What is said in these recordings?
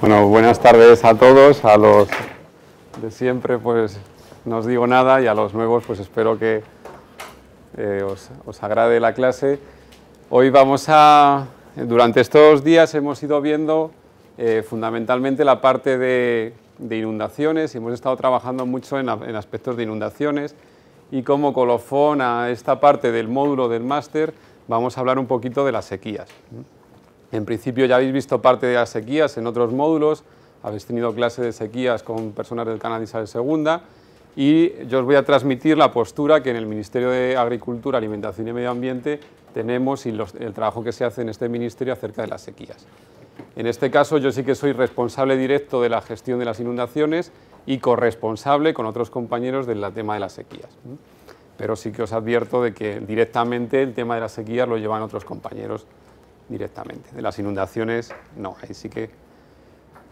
Bueno, buenas tardes a todos, a los de siempre pues no os digo nada y a los nuevos pues espero que eh, os, agrade la clase. Hoy vamos a, durante estos días hemos ido viendo eh, fundamentalmente la parte de, inundaciones y hemos estado trabajando mucho en, en aspectos de inundaciones y como colofón a esta parte del módulo del máster vamos a hablar un poquito de las sequías. En principio ya habéis visto parte de las sequías en otros módulos, habéis tenido clase de sequías con personas del canal Isabel Segunda, y yo os voy a transmitir la postura que en el Ministerio de Agricultura, Alimentación y Medio Ambiente tenemos y el trabajo que se hace en este ministerio acerca de las sequías. En este caso yo sí que soy responsable directo de la gestión de las inundaciones y corresponsable con otros compañeros del tema de las sequías. Pero sí que os advierto de que directamente el tema de las sequías lo llevan otros compañeros directamente. De las inundaciones, no, ahí sí que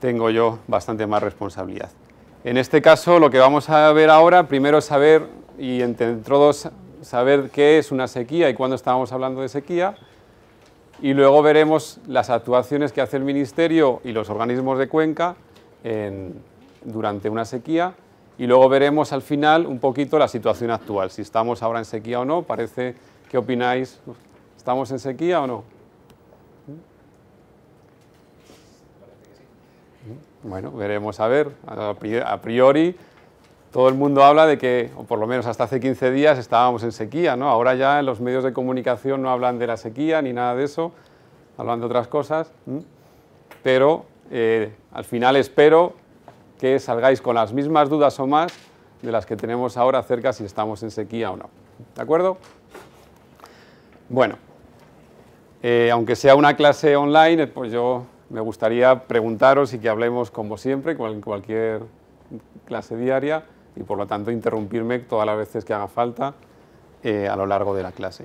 tengo yo bastante más responsabilidad. En este caso, lo que vamos a ver ahora, primero saber, y entre todos, saber qué es una sequía y cuándo estábamos hablando de sequía, y luego veremos las actuaciones que hace el Ministerio y los organismos de Cuenca durante una sequía, y luego veremos al final un poquito la situación actual, si estamos ahora en sequía o no, parece, que opináis? ¿Estamos en sequía o no? Bueno, veremos a ver. A priori, todo el mundo habla de que, o por lo menos hasta hace 15 días, estábamos en sequía, ¿no? Ahora ya en los medios de comunicación no hablan de la sequía ni nada de eso, hablan de otras cosas, pero eh, al final espero que salgáis con las mismas dudas o más de las que tenemos ahora acerca si estamos en sequía o no. ¿De acuerdo? Bueno, eh, aunque sea una clase online, pues yo me gustaría preguntaros y que hablemos como siempre, en cualquier clase diaria, y por lo tanto interrumpirme todas las veces que haga falta eh, a lo largo de la clase.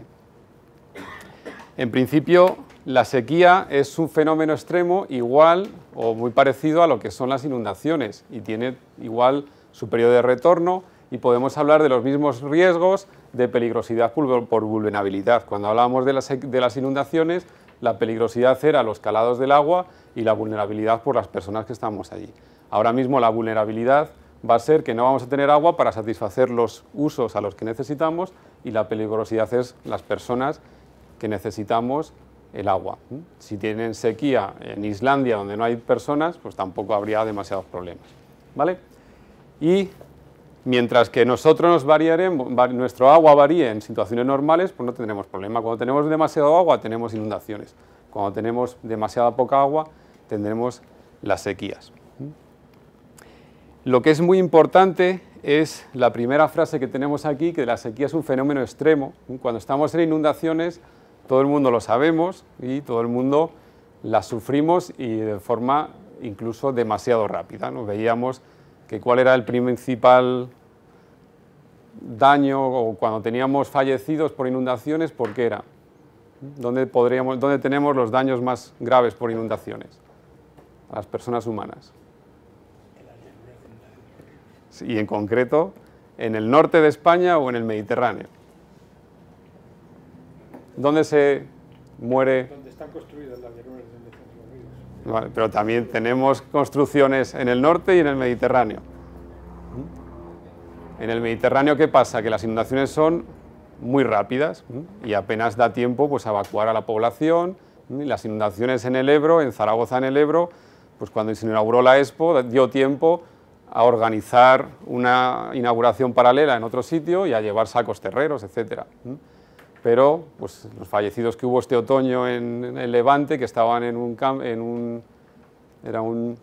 En principio, la sequía es un fenómeno extremo igual o muy parecido a lo que son las inundaciones y tiene igual su periodo de retorno y podemos hablar de los mismos riesgos de peligrosidad por vulnerabilidad. Cuando hablamos de las inundaciones, la peligrosidad era los calados del agua y la vulnerabilidad por las personas que estamos allí. Ahora mismo la vulnerabilidad va a ser que no vamos a tener agua para satisfacer los usos a los que necesitamos y la peligrosidad es las personas que necesitamos el agua. Si tienen sequía en Islandia donde no hay personas, pues tampoco habría demasiados problemas. ¿Vale? Y Mientras que nosotros nos variaremos, nuestro agua varía en situaciones normales, pues no tendremos problema. Cuando tenemos demasiado agua, tenemos inundaciones. Cuando tenemos demasiada poca agua, tendremos las sequías. Lo que es muy importante es la primera frase que tenemos aquí, que la sequía es un fenómeno extremo. Cuando estamos en inundaciones, todo el mundo lo sabemos y todo el mundo la sufrimos y de forma incluso demasiado rápida. Nos veíamos cuál era el principal daño o cuando teníamos fallecidos por inundaciones, por qué era, dónde, podríamos, dónde tenemos los daños más graves por inundaciones a las personas humanas. Y en concreto, en el norte de España o en el Mediterráneo. ¿Dónde se muere? Donde están construidas las llanuras pero también tenemos construcciones en el norte y en el Mediterráneo. En el Mediterráneo, ¿qué pasa? Que las inundaciones son muy rápidas y apenas da tiempo pues, a evacuar a la población. Las inundaciones en el Ebro, en Zaragoza en el Ebro, pues cuando se inauguró la Expo dio tiempo a organizar una inauguración paralela en otro sitio y a llevar sacos terreros, etcétera pero pues, los fallecidos que hubo este otoño en, el Levante, que estaban en un, era un,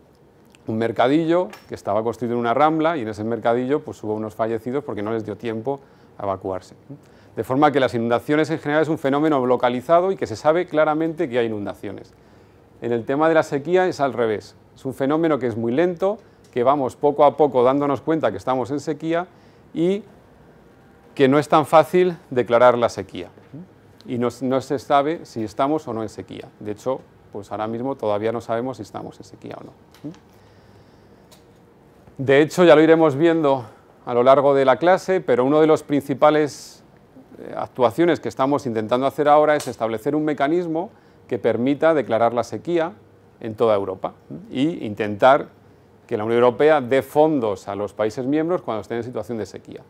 mercadillo que estaba construido en una rambla y en ese mercadillo pues, hubo unos fallecidos porque no les dio tiempo a evacuarse. De forma que las inundaciones en general es un fenómeno localizado y que se sabe claramente que hay inundaciones. En el tema de la sequía es al revés, es un fenómeno que es muy lento, que vamos poco a poco dándonos cuenta que estamos en sequía y que no es tan fácil declarar la sequía y no, se sabe si estamos o no en sequía. De hecho, pues ahora mismo todavía no sabemos si estamos en sequía o no. De hecho, ya lo iremos viendo a lo largo de la clase, pero uno de los principales eh, actuaciones que estamos intentando hacer ahora es establecer un mecanismo que permita declarar la sequía en toda Europa e intentar que la Unión Europea dé fondos a los países miembros cuando estén en situación de sequía.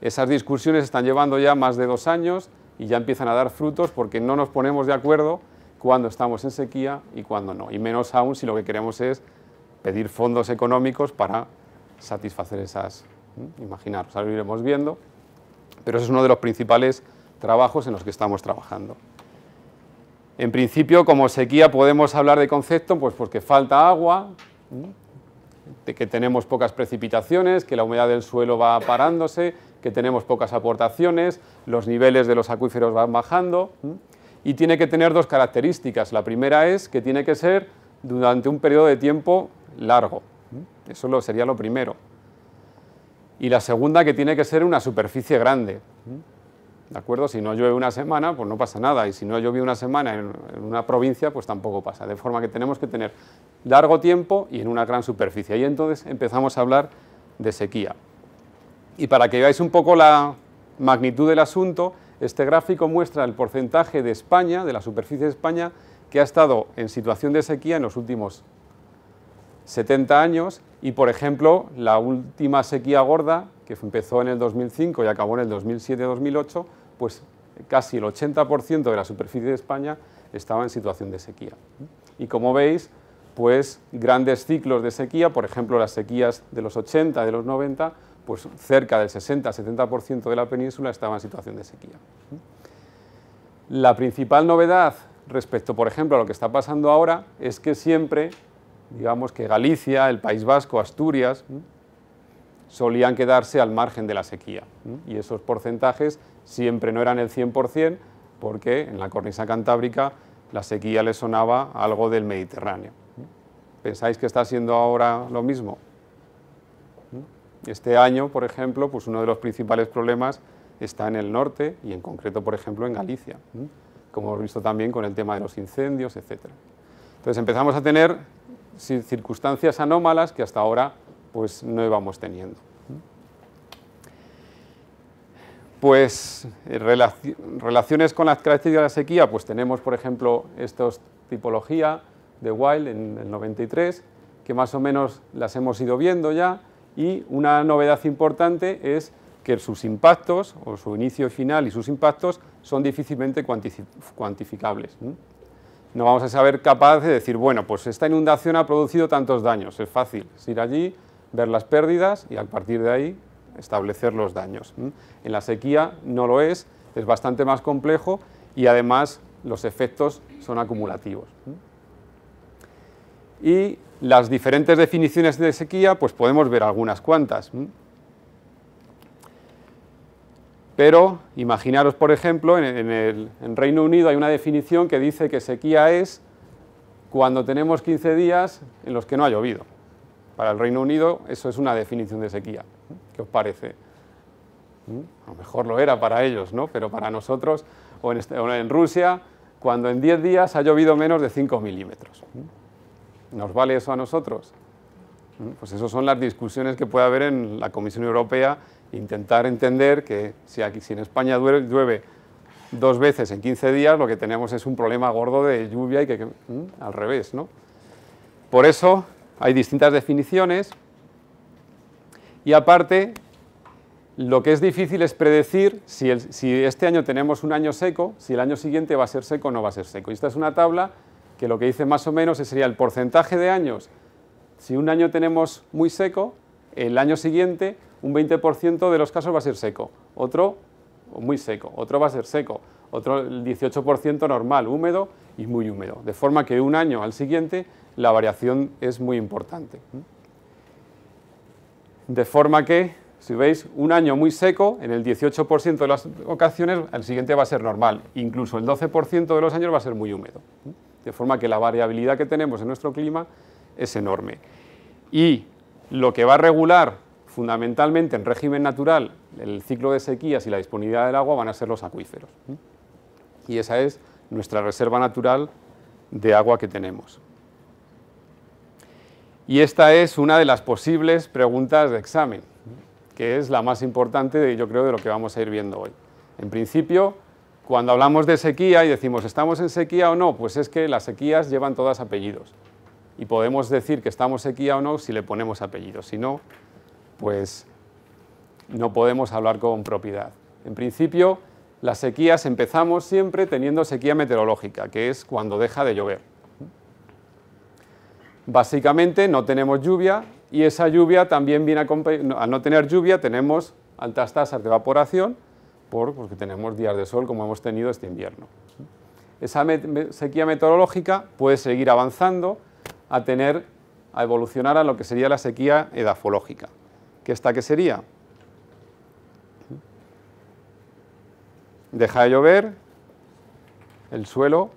Esas discusiones están llevando ya más de dos años y ya empiezan a dar frutos porque no nos ponemos de acuerdo cuando estamos en sequía y cuando no. Y menos aún si lo que queremos es pedir fondos económicos para satisfacer esas, imaginaros, ahora lo iremos viendo, pero eso es uno de los principales trabajos en los que estamos trabajando. En principio, como sequía podemos hablar de concepto, pues porque falta agua, de que tenemos pocas precipitaciones, que la humedad del suelo va parándose, que tenemos pocas aportaciones, los niveles de los acuíferos van bajando y tiene que tener dos características. La primera es que tiene que ser durante un periodo de tiempo largo. Eso sería lo primero. Y la segunda que tiene que ser una superficie grande. ¿De acuerdo? Si no llueve una semana, pues no pasa nada. Y si no llovido una semana en una provincia, pues tampoco pasa. De forma que tenemos que tener largo tiempo y en una gran superficie. Y entonces empezamos a hablar de sequía. Y para que veáis un poco la magnitud del asunto, este gráfico muestra el porcentaje de España, de la superficie de España, que ha estado en situación de sequía en los últimos 70 años y, por ejemplo, la última sequía gorda, que empezó en el 2005 y acabó en el 2007-2008, pues casi el 80% de la superficie de España estaba en situación de sequía. Y como veis, pues grandes ciclos de sequía, por ejemplo, las sequías de los 80, de los 90, pues cerca del 60-70% de la península estaba en situación de sequía. La principal novedad respecto, por ejemplo, a lo que está pasando ahora es que siempre, digamos que Galicia, el País Vasco, Asturias, solían quedarse al margen de la sequía. Y esos porcentajes siempre no eran el 100%, porque en la cornisa cantábrica la sequía le sonaba algo del Mediterráneo. ¿Pensáis que está siendo ahora lo mismo? Este año, por ejemplo, pues uno de los principales problemas está en el norte y en concreto, por ejemplo, en Galicia, como hemos visto también con el tema de los incendios, etc. Entonces empezamos a tener circunstancias anómalas que hasta ahora pues, no íbamos teniendo. Pues eh, relaciones con las características de la sequía, pues tenemos, por ejemplo, esta tipología de Wild en el 93, que más o menos las hemos ido viendo ya, y una novedad importante es que sus impactos, o su inicio y final y sus impactos, son difícilmente cuantificables. No vamos a saber capaz de decir, bueno, pues esta inundación ha producido tantos daños, es fácil, ir allí, ver las pérdidas y a partir de ahí establecer los daños. En la sequía no lo es, es bastante más complejo y además los efectos son acumulativos. Y las diferentes definiciones de sequía, pues podemos ver algunas cuantas. Pero imaginaros, por ejemplo, en, el, Reino Unido hay una definición que dice que sequía es cuando tenemos 15 días en los que no ha llovido. Para el Reino Unido eso es una definición de sequía. ¿Qué os parece? A lo mejor lo era para ellos, ¿no? Pero para nosotros, o en este, Rusia, cuando en 10 días ha llovido menos de 5 milímetros. ¿Nos vale eso a nosotros? Mm, pues esas son las discusiones que puede haber en la Comisión Europea, intentar entender que si, aquí, en España llueve dos veces en 15 días, lo que tenemos es un problema gordo de lluvia y que, mm, al revés, ¿no? Por eso hay distintas definiciones y aparte lo que es difícil es predecir si, si este año tenemos un año seco, si el año siguiente va a ser seco o no va a ser seco. Y esta es una tabla que lo que dice más o menos sería el porcentaje de años. Si un año tenemos muy seco, el año siguiente un 20% de los casos va a ser seco, otro muy seco, otro va a ser seco, otro el 18% normal, húmedo y muy húmedo. De forma que un año al siguiente la variación es muy importante. De forma que, si veis, un año muy seco, en el 18% de las ocasiones, el siguiente va a ser normal. Incluso el 12% de los años va a ser muy húmedo. De forma que la variabilidad que tenemos en nuestro clima es enorme. Y lo que va a regular fundamentalmente en régimen natural el ciclo de sequías y la disponibilidad del agua van a ser los acuíferos. Y esa es nuestra reserva natural de agua que tenemos. Y esta es una de las posibles preguntas de examen, que es la más importante, de, yo creo, de lo que vamos a ir viendo hoy. En principio, cuando hablamos de sequía y decimos, ¿estamos en sequía o no? Pues es que las sequías llevan todas apellidos. Y podemos decir que estamos sequía o no si le ponemos apellidos. Si no, pues no podemos hablar con propiedad. En principio, las sequías empezamos siempre teniendo sequía meteorológica, que es cuando deja de llover. Básicamente no tenemos lluvia y esa lluvia también viene a... Al no tener lluvia tenemos altas tasas de evaporación porque tenemos días de sol como hemos tenido este invierno. Esa sequía meteorológica puede seguir avanzando a tener, a evolucionar a lo que sería la sequía edafológica. ¿Qué esta que sería? Deja de llover, el suelo,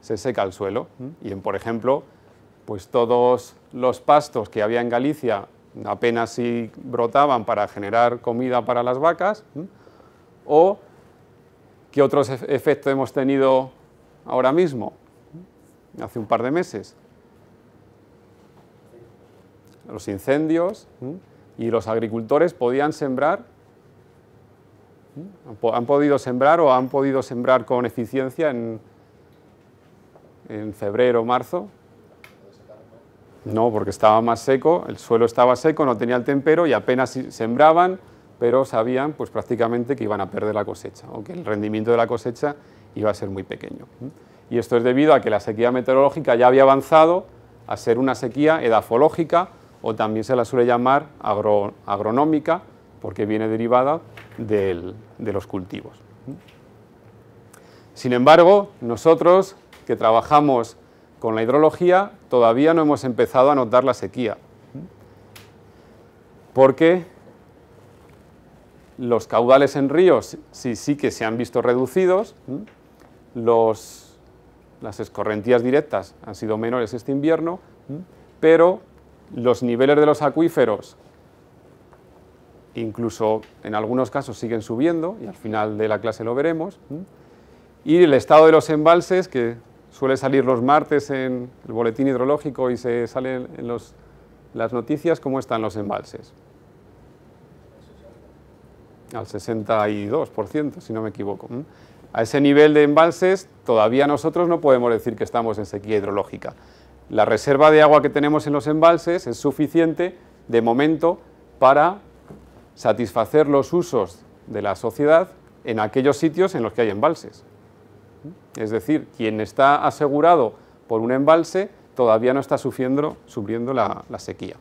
se seca el suelo. Y, en, por ejemplo, pues todos los pastos que había en Galicia apenas si brotaban para generar comida para las vacas, o qué otros efectos hemos tenido ahora mismo, hace un par de meses. Los incendios y los agricultores podían sembrar, han podido sembrar o han podido sembrar con eficiencia en, en febrero o marzo. No, porque estaba más seco, el suelo estaba seco, no tenía el tempero y apenas sembraban, pero sabían pues, prácticamente que iban a perder la cosecha o que el rendimiento de la cosecha iba a ser muy pequeño. Y esto es debido a que la sequía meteorológica ya había avanzado a ser una sequía edafológica o también se la suele llamar agronómica porque viene derivada de los cultivos. Sin embargo, nosotros que trabajamos con la hidrología todavía no hemos empezado a notar la sequía porque los caudales en ríos sí, sí que se han visto reducidos. las escorrentías directas han sido menores este invierno, pero los niveles de los acuíferos incluso en algunos casos siguen subiendo, y al final de la clase lo veremos, y el estado de los embalses, que suele salir los martes en el boletín hidrológico y se salen en las noticias, cómo están los embalses al 62%, si no me equivoco. A ese nivel de embalses todavía nosotros no podemos decir que estamos en sequía hidrológica. La reserva de agua que tenemos en los embalses es suficiente de momento para satisfacer los usos de la sociedad en aquellos sitios en los que hay embalses. Es decir, quien está asegurado por un embalse todavía no está sufriendo, sufriendo la, la sequía.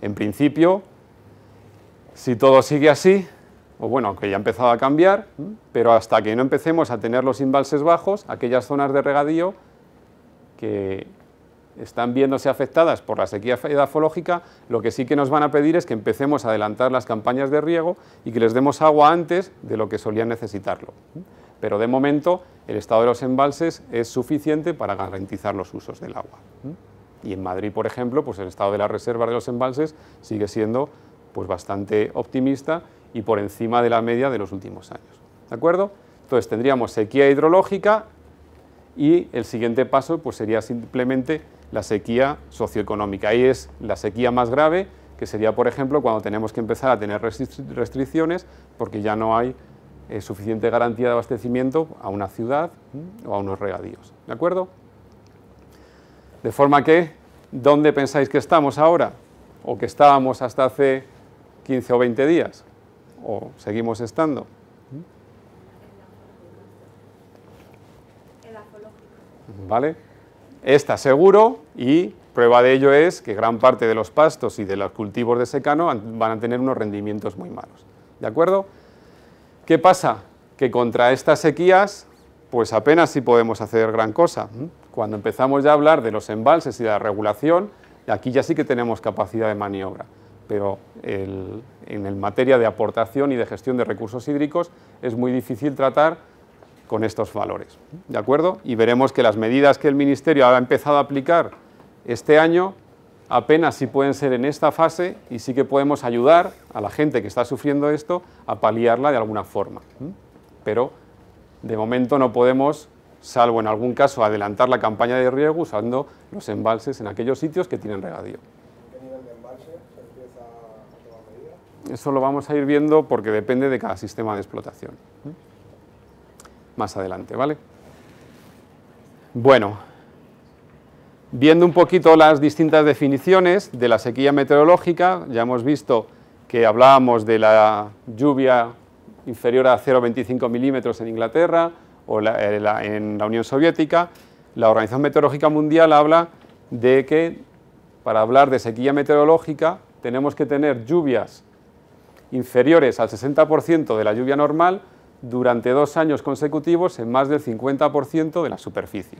En principio, si todo sigue así, o bueno, que ya ha empezado a cambiar, pero hasta que no empecemos a tener los embalses bajos, aquellas zonas de regadío que están viéndose afectadas por la sequía edafológica, lo que sí que nos van a pedir es que empecemos a adelantar las campañas de riego y que les demos agua antes de lo que solían necesitarlo. Pero de momento el estado de los embalses es suficiente para garantizar los usos del agua. Y en Madrid, por ejemplo, pues el estado de la reserva de los embalses sigue siendo pues, bastante optimista y por encima de la media de los últimos años. ¿De acuerdo? Entonces tendríamos sequía hidrológica y el siguiente paso pues, sería simplemente la sequía socioeconómica. Ahí es la sequía más grave, que sería, por ejemplo, cuando tenemos que empezar a tener restricciones porque ya no hay eh, suficiente garantía de abastecimiento a una ciudad o a unos regadíos. ¿De acuerdo? De forma que, ¿dónde pensáis que estamos ahora? ¿O que estábamos hasta hace 15 o 20 días? o seguimos estando. ¿Vale? Está seguro y prueba de ello es que gran parte de los pastos y de los cultivos de secano van a tener unos rendimientos muy malos. ¿De acuerdo? ¿Qué pasa? Que contra estas sequías, pues apenas si sí podemos hacer gran cosa. ¿Mm? Cuando empezamos ya a hablar de los embalses y de la regulación, aquí ya sí que tenemos capacidad de maniobra pero en el materia de aportación y de gestión de recursos hídricos es muy difícil tratar con estos valores. ¿De acuerdo? Y veremos que las medidas que el Ministerio ha empezado a aplicar este año apenas sí pueden ser en esta fase y sí que podemos ayudar a la gente que está sufriendo esto a paliarla de alguna forma. Pero de momento no podemos, salvo en algún caso, adelantar la campaña de riego usando los embalses en aquellos sitios que tienen regadío. Eso lo vamos a ir viendo porque depende de cada sistema de explotación. ¿eh? Más adelante, ¿vale? Bueno, viendo un poquito las distintas definiciones de la sequía meteorológica, ya hemos visto que hablábamos de la lluvia inferior a 0,25 milímetros en Inglaterra o eh, en la Unión Soviética, la Organización Meteorológica Mundial habla de que para hablar de sequía meteorológica tenemos que tener lluvias inferiores al 60% de la lluvia normal durante dos años consecutivos en más del 50% de la superficie.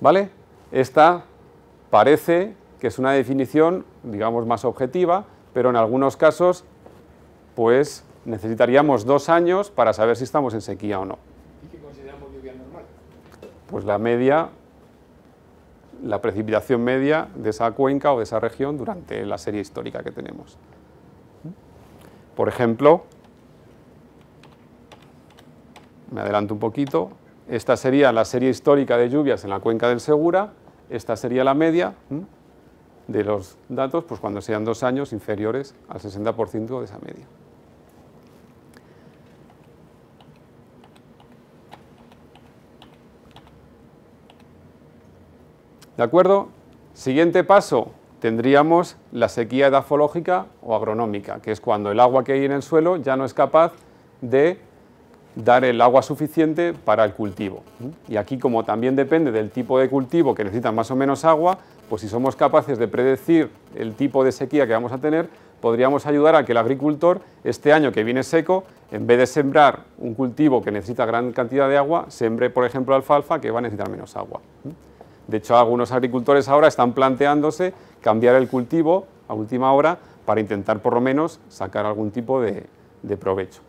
¿Vale? Esta parece que es una definición, digamos, más objetiva, pero en algunos casos, pues necesitaríamos dos años para saber si estamos en sequía o no. ¿Y qué consideramos lluvia normal? Pues la media, la precipitación media de esa cuenca o de esa región durante la serie histórica que tenemos. Por ejemplo, me adelanto un poquito, esta sería la serie histórica de lluvias en la cuenca del Segura, esta sería la media de los datos pues cuando sean dos años inferiores al 60% de esa media. ¿De acuerdo? Siguiente paso, tendríamos la sequía edafológica o agronómica, que es cuando el agua que hay en el suelo ya no es capaz de dar el agua suficiente para el cultivo. Y aquí, como también depende del tipo de cultivo que necesita más o menos agua, pues si somos capaces de predecir el tipo de sequía que vamos a tener, podríamos ayudar a que el agricultor, este año que viene seco, en vez de sembrar un cultivo que necesita gran cantidad de agua, sembre, por ejemplo, alfalfa, que va a necesitar menos agua. De hecho, algunos agricultores ahora están planteándose cambiar el cultivo a última hora para intentar por lo menos sacar algún tipo de, provecho.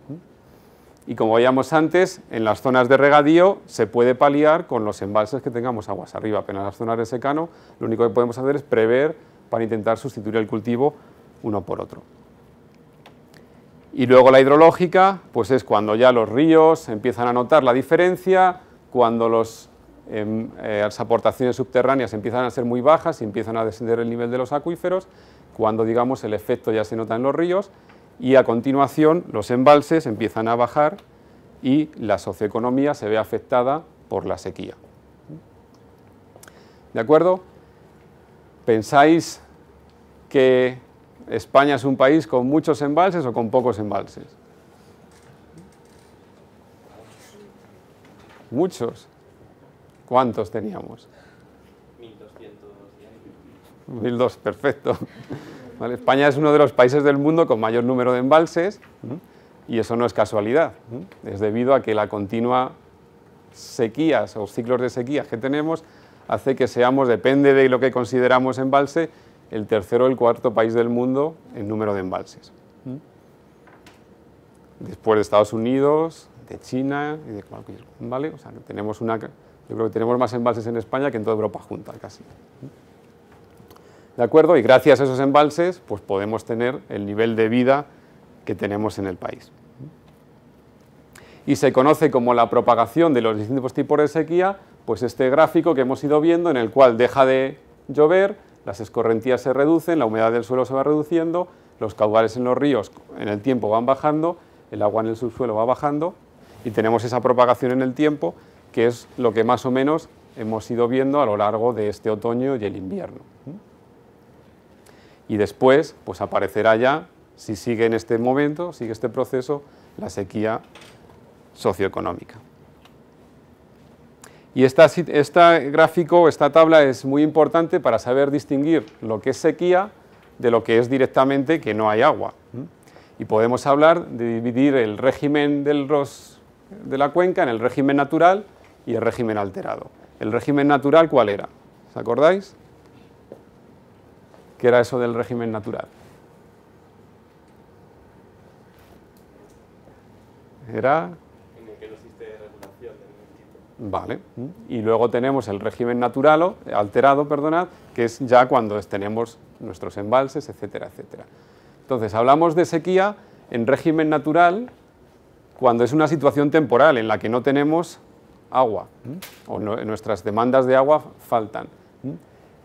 Y como veíamos antes, en las zonas de regadío se puede paliar con los embalses que tengamos aguas arriba, apenas las zonas de secano lo único que podemos hacer es prever para intentar sustituir el cultivo uno por otro. Y luego la hidrológica, pues es cuando ya los ríos empiezan a notar la diferencia, cuando los Em, eh, las aportaciones subterráneas empiezan a ser muy bajas y empiezan a descender el nivel de los acuíferos, cuando digamos el efecto ya se nota en los ríos y a continuación los embalses empiezan a bajar y la socioeconomía se ve afectada por la sequía. ¿De acuerdo? ¿Pensáis que España es un país con muchos embalses o con pocos embalses? Muchos. ¿Cuántos teníamos? 1.200. 1.200, perfecto. España es uno de los países del mundo con mayor número de embalses y eso no es casualidad. Es debido a que la continua sequías o ciclos de sequía que tenemos hace que seamos, depende de lo que consideramos embalse, el tercero o el cuarto país del mundo en número de embalses. Después de Estados Unidos, de China y de cualquier... ¿vale? O sea, tenemos una yo creo que tenemos más embalses en España que en toda Europa junta, casi. ¿De acuerdo? Y gracias a esos embalses, pues podemos tener el nivel de vida que tenemos en el país. Y se conoce como la propagación de los distintos tipos de sequía, pues este gráfico que hemos ido viendo, en el cual deja de llover, las escorrentías se reducen, la humedad del suelo se va reduciendo, los caudales en los ríos en el tiempo van bajando, el agua en el subsuelo va bajando, y tenemos esa propagación en el tiempo que es lo que más o menos hemos ido viendo a lo largo de este otoño y el invierno. Y después, pues aparecerá ya, si sigue en este momento, sigue este proceso, la sequía socioeconómica. Y este gráfico, esta tabla es muy importante para saber distinguir lo que es sequía de lo que es directamente que no hay agua. Y podemos hablar de dividir el régimen del, de la cuenca en el régimen natural y el régimen alterado. ¿El régimen natural cuál era? ¿Os acordáis? ¿Qué era eso del régimen natural? Era... En el que no existe regulación Vale. Y luego tenemos el régimen natural, alterado, perdonad, que es ya cuando tenemos nuestros embalses, etcétera, etcétera. Entonces, hablamos de sequía en régimen natural cuando es una situación temporal en la que no tenemos agua, o nuestras demandas de agua faltan.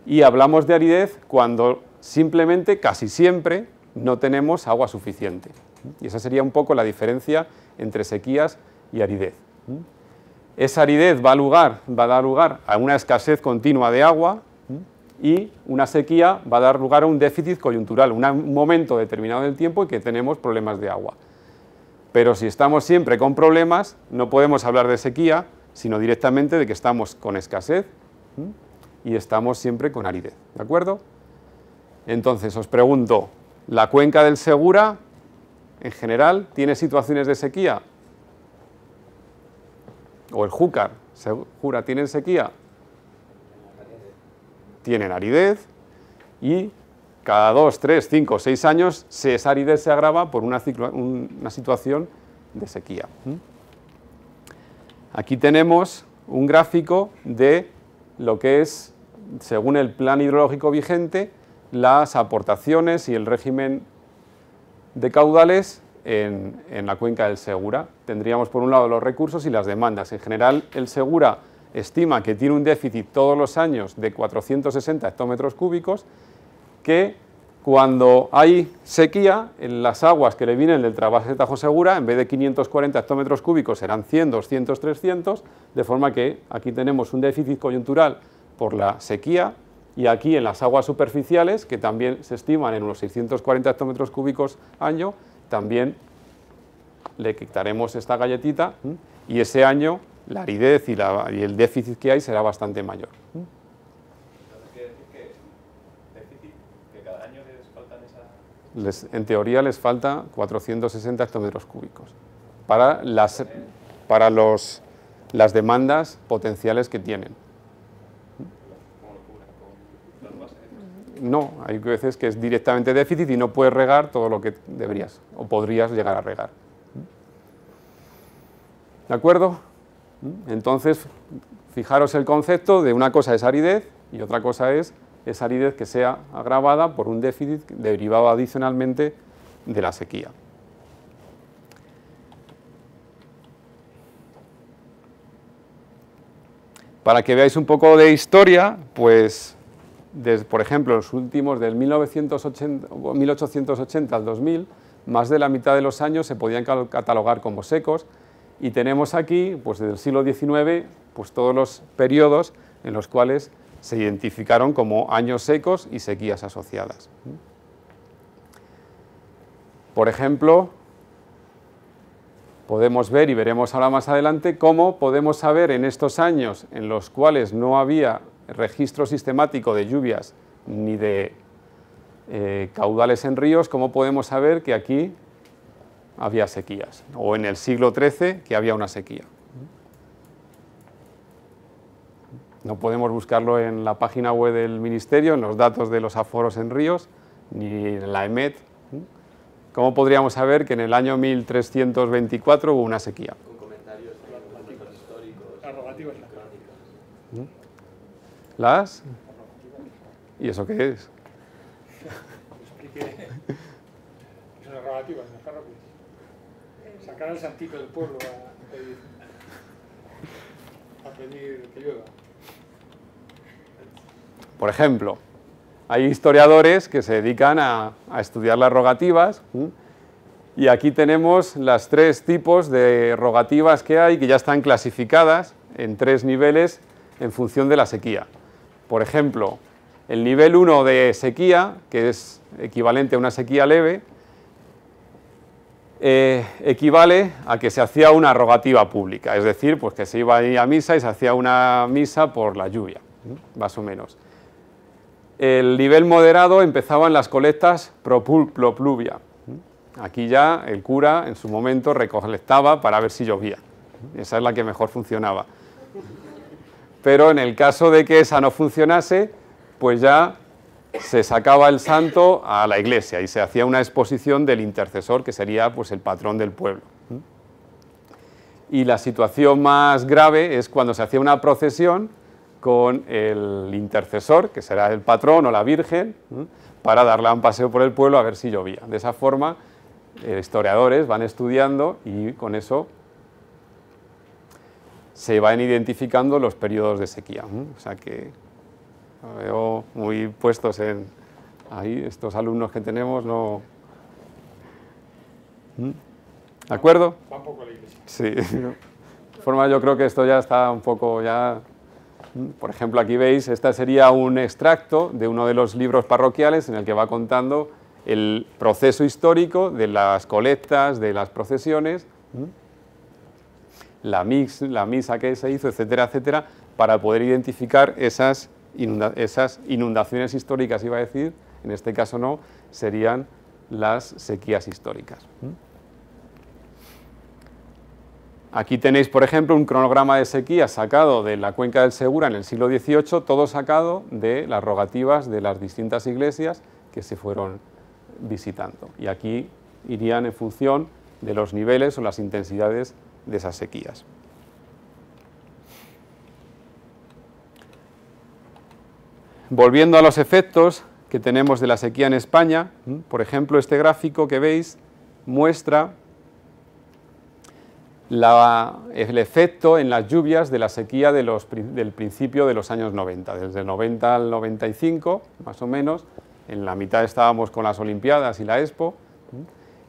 Y hablamos de aridez cuando simplemente, casi siempre, no tenemos agua suficiente. Y esa sería un poco la diferencia entre sequías y aridez. Esa aridez va a, lugar, va a dar lugar a una escasez continua de agua y una sequía va a dar lugar a un déficit coyuntural, un momento determinado del tiempo en que tenemos problemas de agua. Pero si estamos siempre con problemas, no podemos hablar de sequía, sino directamente de que estamos con escasez y estamos siempre con aridez, ¿de acuerdo? Entonces, os pregunto, ¿la cuenca del Segura, en general, tiene situaciones de sequía? ¿O el Júcar, Segura, tienen sequía? Tienen aridez y cada dos, tres, cinco, seis años esa aridez se agrava por una, situación de sequía. Aquí tenemos un gráfico de lo que es, según el plan hidrológico vigente, las aportaciones y el régimen de caudales en, la cuenca del Segura. Tendríamos por un lado los recursos y las demandas. En general, el Segura estima que tiene un déficit todos los años de 460 hectómetros cúbicos que cuando hay sequía, en las aguas que le vienen del trabajo de Tajo Segura, en vez de 540 hectómetros cúbicos, serán 100, 200, 300, de forma que aquí tenemos un déficit coyuntural por la sequía y aquí en las aguas superficiales, que también se estiman en unos 640 hectómetros cúbicos año, también le quitaremos esta galletita y ese año la aridez y el déficit que hay será bastante mayor. en teoría les falta 460 hectómetros cúbicos para, las, para los, las demandas potenciales que tienen. No, hay veces que es directamente déficit y no puedes regar todo lo que deberías o podrías llegar a regar. ¿De acuerdo? Entonces, fijaros el concepto de una cosa es aridez y otra cosa es esa aridez que sea agravada por un déficit derivado adicionalmente de la sequía. Para que veáis un poco de historia, pues, por ejemplo, los últimos del 1880 al 2000, más de la mitad de los años se podían catalogar como secos y tenemos aquí, pues desde el siglo XIX, pues todos los periodos en los cuales se identificaron como años secos y sequías asociadas. Por ejemplo, podemos ver y veremos ahora más adelante cómo podemos saber en estos años en los cuales no había registro sistemático de lluvias ni de eh, caudales en ríos, cómo podemos saber que aquí había sequías, o en el siglo XIII que había una sequía. No podemos buscarlo en la página web del Ministerio, en los datos de los aforos en ríos, ni en la EMET. ¿Cómo podríamos saber que en el año 1324 hubo una sequía? ¿Con comentarios, ¿Mm? ¿Las? ¿Y eso qué es? Son narrativas, Sacar al santito del pueblo a pedir, a pedir que llueva. Por ejemplo, hay historiadores que se dedican a, estudiar las rogativas y aquí tenemos los tres tipos de rogativas que hay que ya están clasificadas en tres niveles en función de la sequía. Por ejemplo, el nivel 1 de sequía, que es equivalente a una sequía leve, eh, equivale a que se hacía una rogativa pública, es decir, pues que se iba a, ir a misa y se hacía una misa por la lluvia, más o menos el nivel moderado empezaba en las colectas pro pluvia. Aquí ya el cura en su momento recolectaba para ver si llovía. Esa es la que mejor funcionaba. Pero en el caso de que esa no funcionase, pues ya se sacaba el santo a la iglesia y se hacía una exposición del intercesor, que sería pues, el patrón del pueblo. Y la situación más grave es cuando se hacía una procesión con el intercesor, que será el patrón o la Virgen, para darle un paseo por el pueblo a ver si llovía. De esa forma, eh, historiadores van estudiando y con eso se van identificando los periodos de sequía. O sea que veo muy puestos en ahí estos alumnos que tenemos, no... ¿De acuerdo? Va un poco la iglesia. Sí. De forma yo creo que esto ya está un poco ya por ejemplo, aquí veis, este sería un extracto de uno de los libros parroquiales en el que va contando el proceso histórico de las colectas, de las procesiones, la, misa que se hizo, etcétera, etcétera, para poder identificar esas, esas inundaciones históricas, iba a decir, en este caso no, serían las sequías históricas. Aquí tenéis, por ejemplo, un cronograma de sequía sacado de la cuenca del Segura en el siglo XVIII, todo sacado de las rogativas de las distintas iglesias que se fueron visitando. Y aquí irían en función de los niveles o las intensidades de esas sequías. Volviendo a los efectos que tenemos de la sequía en España, por ejemplo, este gráfico que veis muestra el efecto en las lluvias de la sequía del principio de los años 90, desde el 90 al 95, más o menos, en la mitad estábamos con las Olimpiadas y la Expo,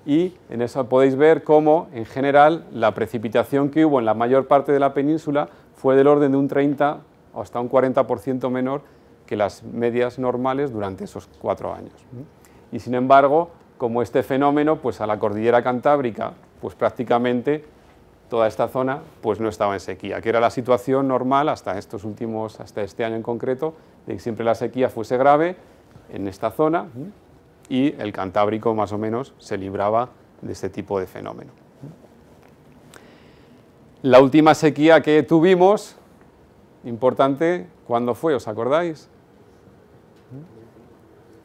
y en eso podéis ver cómo, en general, la precipitación que hubo en la mayor parte de la península fue del orden de un 30 o hasta un 40% menor que las medias normales durante esos cuatro años. Y sin embargo, como este fenómeno, pues a la cordillera cantábrica, pues prácticamente toda esta zona pues no estaba en sequía, que era la situación normal hasta estos últimos, hasta este año en concreto, de que siempre la sequía fuese grave en esta zona y el Cantábrico más o menos se libraba de este tipo de fenómeno. La última sequía que tuvimos, importante, ¿cuándo fue? ¿Os acordáis?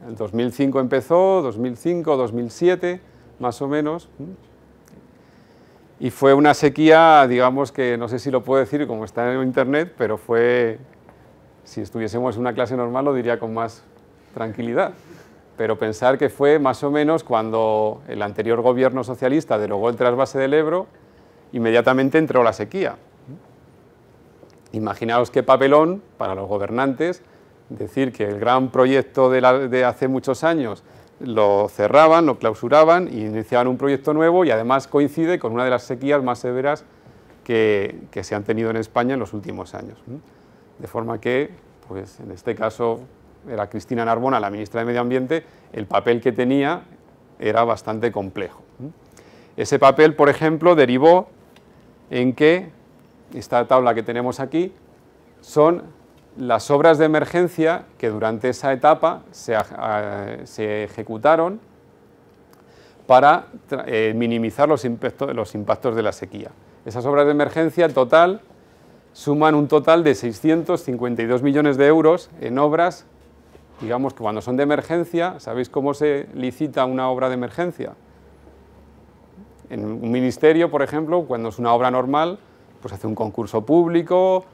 En 2005 empezó, 2005, 2007, más o menos y fue una sequía, digamos que no sé si lo puedo decir como está en internet, pero fue, si estuviésemos en una clase normal lo diría con más tranquilidad, pero pensar que fue más o menos cuando el anterior gobierno socialista derogó el trasvase del Ebro, inmediatamente entró la sequía. Imaginaos qué papelón para los gobernantes decir que el gran proyecto de, de hace muchos años lo cerraban, lo clausuraban e iniciaban un proyecto nuevo y además coincide con una de las sequías más severas que, se han tenido en España en los últimos años. De forma que, pues en este caso, era Cristina Narbona, la ministra de Medio Ambiente, el papel que tenía era bastante complejo. Ese papel, por ejemplo, derivó en que esta tabla que tenemos aquí son las obras de emergencia que durante esa etapa se, ejecutaron para eh, minimizar los, los impactos de la sequía. Esas obras de emergencia total suman un total de 652 millones de euros en obras, digamos que cuando son de emergencia, ¿sabéis cómo se licita una obra de emergencia? En un ministerio, por ejemplo, cuando es una obra normal, pues hace un concurso público,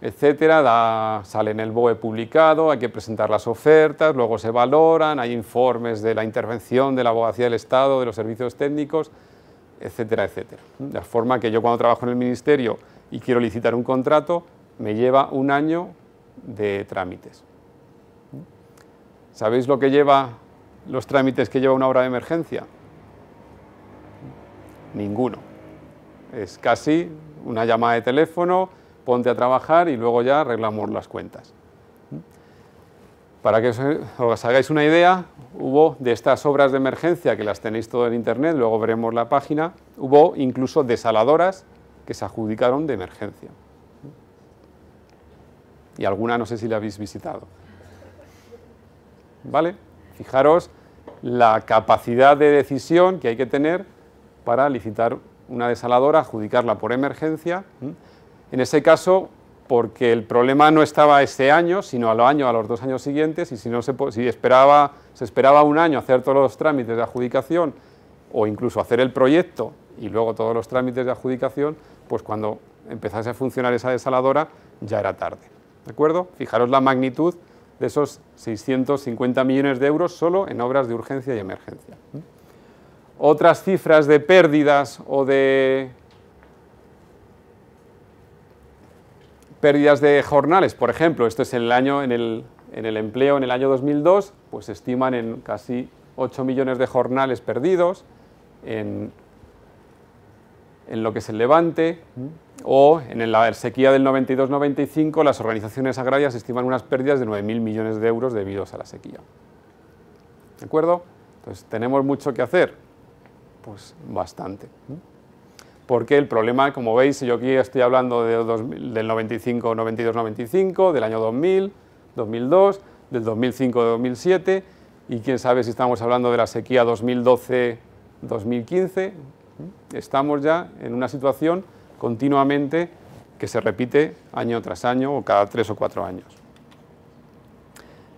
etcétera, sale en el BOE publicado, hay que presentar las ofertas, luego se valoran, hay informes de la intervención de la abogacía del Estado, de los servicios técnicos, etcétera, etcétera. De forma que yo cuando trabajo en el Ministerio y quiero licitar un contrato, me lleva un año de trámites. ¿Sabéis lo que lleva los trámites que lleva una obra de emergencia? Ninguno. Es casi una llamada de teléfono, ponte a trabajar y luego ya arreglamos las cuentas. Para que os hagáis una idea, hubo de estas obras de emergencia, que las tenéis todo en internet, luego veremos la página, hubo incluso desaladoras que se adjudicaron de emergencia. Y alguna no sé si la habéis visitado. ¿Vale? Fijaros la capacidad de decisión que hay que tener para licitar una desaladora, adjudicarla por emergencia. En ese caso, porque el problema no estaba ese año, sino a los a los dos años siguientes, y si, se, esperaba, se esperaba un año hacer todos los trámites de adjudicación, o incluso hacer el proyecto y luego todos los trámites de adjudicación, pues cuando empezase a funcionar esa desaladora ya era tarde. ¿De acuerdo? Fijaros la magnitud de esos 650 millones de euros solo en obras de urgencia y emergencia. Otras cifras de pérdidas o de Pérdidas de jornales, por ejemplo, esto es en el año, en el, empleo en el año 2002, pues se estiman en casi 8 millones de jornales perdidos, en, en lo que es el Levante, o en la sequía del 92-95 las organizaciones agrarias estiman unas pérdidas de 9.000 millones de euros debidos a la sequía. ¿De acuerdo? Entonces, ¿tenemos mucho que hacer? Pues bastante porque el problema, como veis, yo aquí estoy hablando del 95, 92, 95, del año 2000, 2002, del 2005, 2007, y quién sabe si estamos hablando de la sequía 2012, 2015, estamos ya en una situación continuamente que se repite año tras año o cada tres o cuatro años.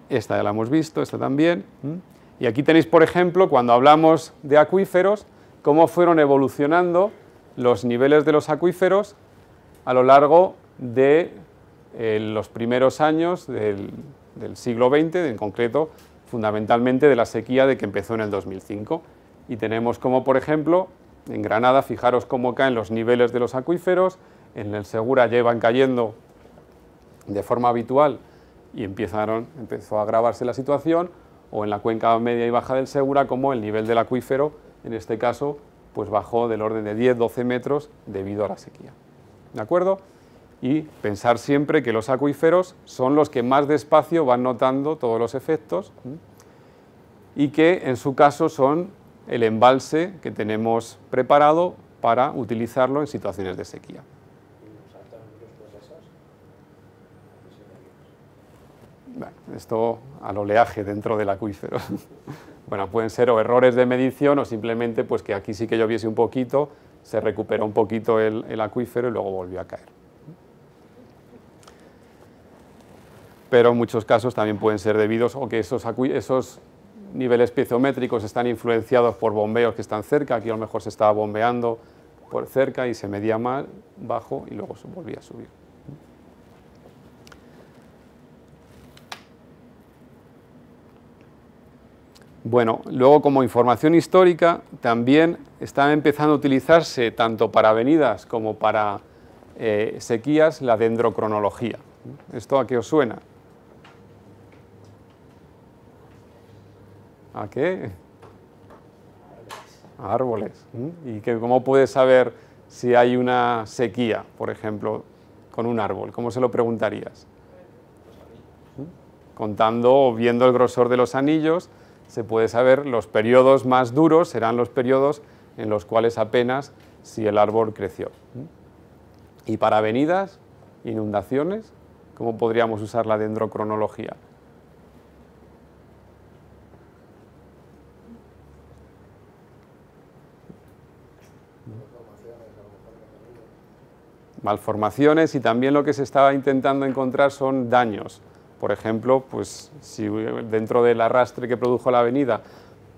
Esta ya la hemos visto, esta también. Y aquí tenéis, por ejemplo, cuando hablamos de acuíferos, cómo fueron evolucionando los niveles de los acuíferos a lo largo de eh, los primeros años del, siglo XX, en concreto, fundamentalmente de la sequía de que empezó en el 2005. Y tenemos como, por ejemplo, en Granada, fijaros cómo caen los niveles de los acuíferos, en el Segura llevan cayendo de forma habitual y empezaron, empezó a agravarse la situación, o en la cuenca media y baja del Segura, como el nivel del acuífero, en este caso, pues bajó del orden de 10-12 metros debido a la sequía. ¿De acuerdo? Y pensar siempre que los acuíferos son los que más despacio van notando todos los efectos y que en su caso son el embalse que tenemos preparado para utilizarlo en situaciones de sequía. Bueno, esto al oleaje dentro del acuífero. Bueno, pueden ser o errores de medición o simplemente pues que aquí sí que lloviese un poquito, se recuperó un poquito el, acuífero y luego volvió a caer. Pero en muchos casos también pueden ser debidos o que esos, niveles piezométricos están influenciados por bombeos que están cerca, aquí a lo mejor se estaba bombeando por cerca y se medía mal, bajo y luego se volvía a subir. Bueno, luego como información histórica también está empezando a utilizarse tanto para avenidas como para eh, sequías la dendrocronología. ¿Esto a qué os suena? ¿A qué? A árboles. ¿Mm? ¿Y que, cómo puedes saber si hay una sequía, por ejemplo, con un árbol? ¿Cómo se lo preguntarías? ¿Mm? Contando o viendo el grosor de los anillos se puede saber, los periodos más duros serán los periodos en los cuales apenas si el árbol creció. Y para avenidas, inundaciones, ¿cómo podríamos usar la dendrocronología? Malformaciones y también lo que se estaba intentando encontrar son daños. Por ejemplo, pues si dentro del arrastre que produjo la avenida,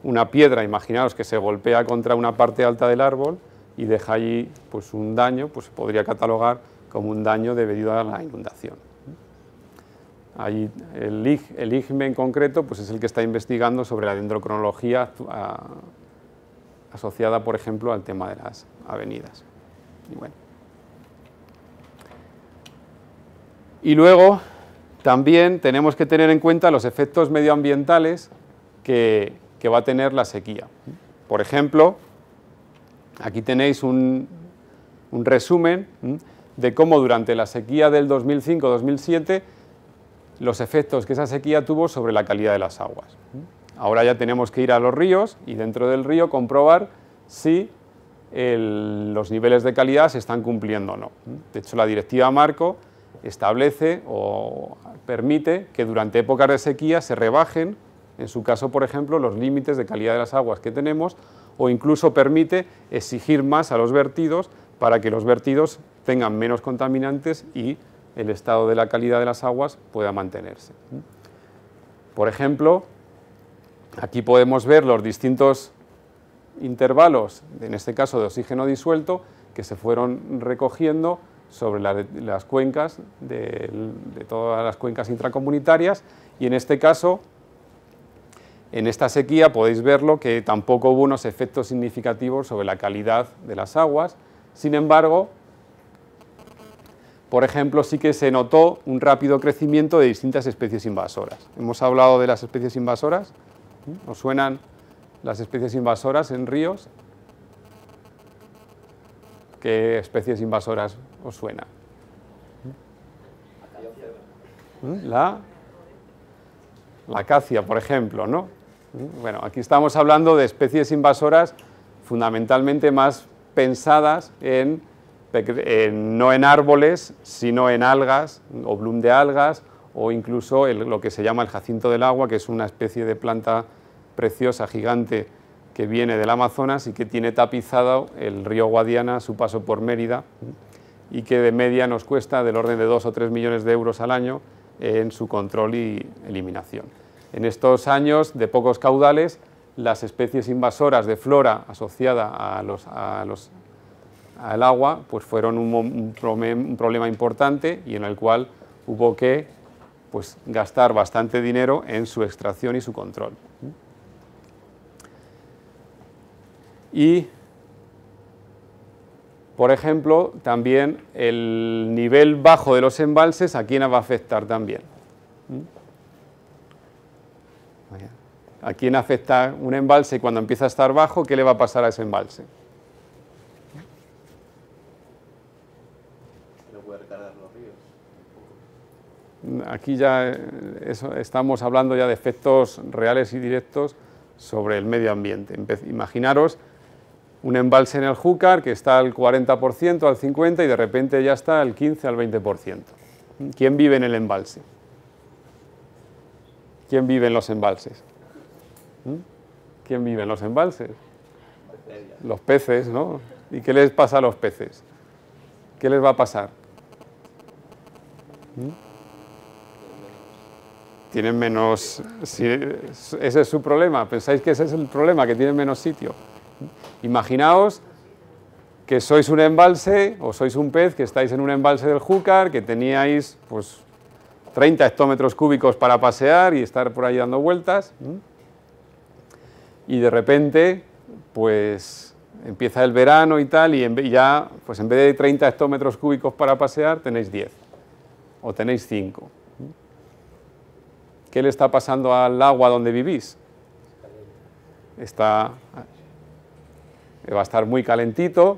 una piedra, imaginaos que se golpea contra una parte alta del árbol y deja allí pues un daño, pues se podría catalogar como un daño debido a la inundación. el, IGME en concreto pues es el que está investigando sobre la dendrocronología asociada, por ejemplo, al tema de las avenidas. Y, bueno. y luego, también tenemos que tener en cuenta los efectos medioambientales que, va a tener la sequía. Por ejemplo, aquí tenéis un, resumen de cómo durante la sequía del 2005-2007 los efectos que esa sequía tuvo sobre la calidad de las aguas. Ahora ya tenemos que ir a los ríos y dentro del río comprobar si los niveles de calidad se están cumpliendo o no. De hecho, la directiva Marco establece o permite que durante épocas de sequía se rebajen, en su caso, por ejemplo, los límites de calidad de las aguas que tenemos o incluso permite exigir más a los vertidos para que los vertidos tengan menos contaminantes y el estado de la calidad de las aguas pueda mantenerse. Por ejemplo, aquí podemos ver los distintos intervalos, en este caso de oxígeno disuelto, que se fueron recogiendo sobre las cuencas, de, de, todas las cuencas intracomunitarias, y en este caso, en esta sequía podéis verlo que tampoco hubo unos efectos significativos sobre la calidad de las aguas, sin embargo, por ejemplo, sí que se notó un rápido crecimiento de distintas especies invasoras. Hemos hablado de las especies invasoras, ¿Mm? ¿os suenan las especies invasoras en ríos? ¿Qué especies invasoras os suena? ¿Mm? ¿Mm? La, la acacia, por ejemplo, ¿no? ¿Mm? Bueno, aquí estamos hablando de especies invasoras fundamentalmente más pensadas en, no en árboles, sino en algas o bloom de algas o incluso lo que se llama el jacinto del agua, que es una especie de planta preciosa, gigante, que viene del Amazonas y que tiene tapizado el río Guadiana a su paso por Mérida y que de media nos cuesta del orden de 2 o 3 millones de euros al año en su control y eliminación. En estos años de pocos caudales, las especies invasoras de flora asociada a los, al agua pues fueron un, problema importante y en el cual hubo que pues, gastar bastante dinero en su extracción y su control. Y por ejemplo, también el nivel bajo de los embalses, ¿a quién va a afectar también? ¿Mm? ¿A quién afecta un embalse cuando empieza a estar bajo? ¿Qué le va a pasar a ese embalse? aquí ya eh, estamos hablando ya de efectos reales y directos sobre el medio ambiente. Imaginaros un embalse en el Júcar que está al 40%, al 50% y de repente ya está al 15, al 20%. ¿Quién vive en el embalse? ¿Quién vive en los embalses? ¿Mm? ¿Quién vive en los embalses? Los peces, ¿no? ¿Y qué les pasa a los peces? ¿Qué les va a pasar? ¿Mm? Tienen menos... ese es su problema. ¿Pensáis que ese es el problema, que tienen menos sitio? Imaginaos que sois un embalse o sois un pez que estáis en un embalse del Júcar, que teníais pues 30 hectómetros cúbicos para pasear y estar por ahí dando vueltas. Y de repente, pues empieza el verano y tal, y, ya, pues en vez de 30 hectómetros cúbicos para pasear, tenéis 10 o tenéis 5. ¿Qué le está pasando al agua donde vivís? Está va a estar muy calentito,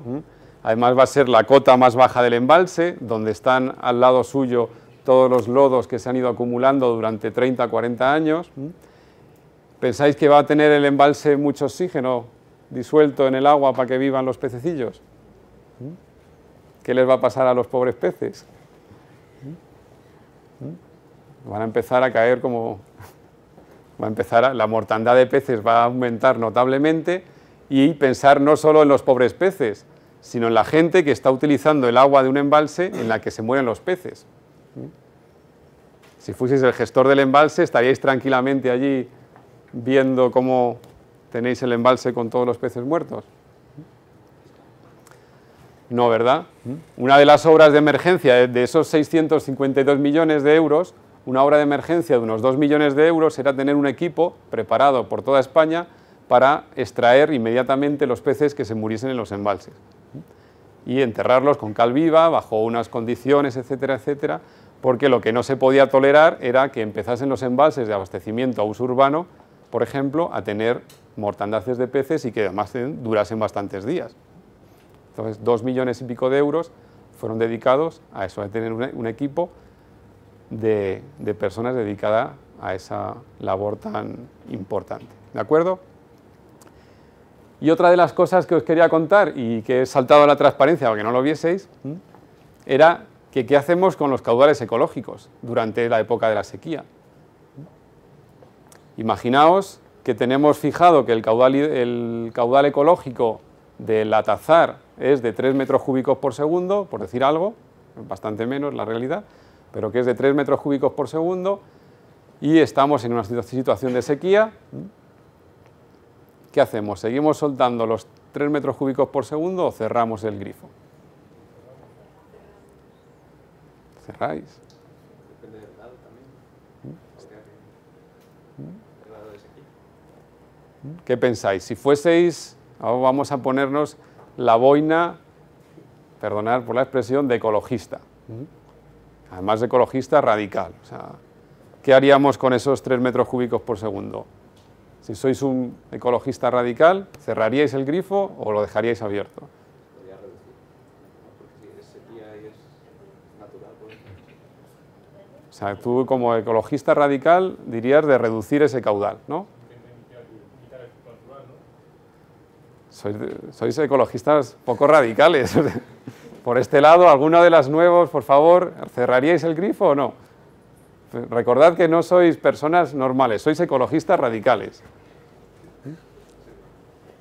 además va a ser la cota más baja del embalse, donde están al lado suyo todos los lodos que se han ido acumulando durante 30, 40 años. ¿Pensáis que va a tener el embalse mucho oxígeno disuelto en el agua para que vivan los pececillos? ¿Qué les va a pasar a los pobres peces? Van a empezar a caer como... Va a empezar La mortandad de peces va a aumentar notablemente y pensar no solo en los pobres peces, sino en la gente que está utilizando el agua de un embalse en la que se mueren los peces. Si fueseis el gestor del embalse, estaríais tranquilamente allí viendo cómo tenéis el embalse con todos los peces muertos. No, ¿verdad? Una de las obras de emergencia, de esos 652 millones de euros, una obra de emergencia de unos 2 millones de euros era tener un equipo preparado por toda España para extraer inmediatamente los peces que se muriesen en los embalses y enterrarlos con cal viva, bajo unas condiciones, etcétera, etcétera, porque lo que no se podía tolerar era que empezasen los embalses de abastecimiento a uso urbano, por ejemplo, a tener mortandaces de peces y que además durasen bastantes días. Entonces, dos millones y pico de euros fueron dedicados a eso, a tener un, equipo de, de personas dedicadas a esa labor tan importante. ¿De acuerdo? Y otra de las cosas que os quería contar y que he saltado a la transparencia para que no lo vieseis, era que qué hacemos con los caudales ecológicos durante la época de la sequía. Imaginaos que tenemos fijado que el caudal, ecológico del atazar es de 3 metros cúbicos por segundo, por decir algo, bastante menos la realidad, pero que es de 3 metros cúbicos por segundo, y estamos en una situación de sequía, ¿qué hacemos? ¿Seguimos soltando los 3 metros cúbicos por segundo o cerramos el grifo? Cerráis. Depende del lado también. ¿Mm? ¿Mm? ¿Mm? ¿Qué pensáis? Si fueseis, vamos a ponernos la boina, perdonad por la expresión, de ecologista. Además de ecologista radical. ¿Qué haríamos con esos 3 metros cúbicos por segundo? Si sois un ecologista radical, ¿cerraríais el grifo o lo dejaríais abierto? O sea, tú como ecologista radical dirías de reducir ese caudal, ¿no? Sois, sois ecologistas poco radicales. por este lado, alguna de las nuevas, por favor, ¿cerraríais el grifo o no? Recordad que no sois personas normales, sois ecologistas radicales.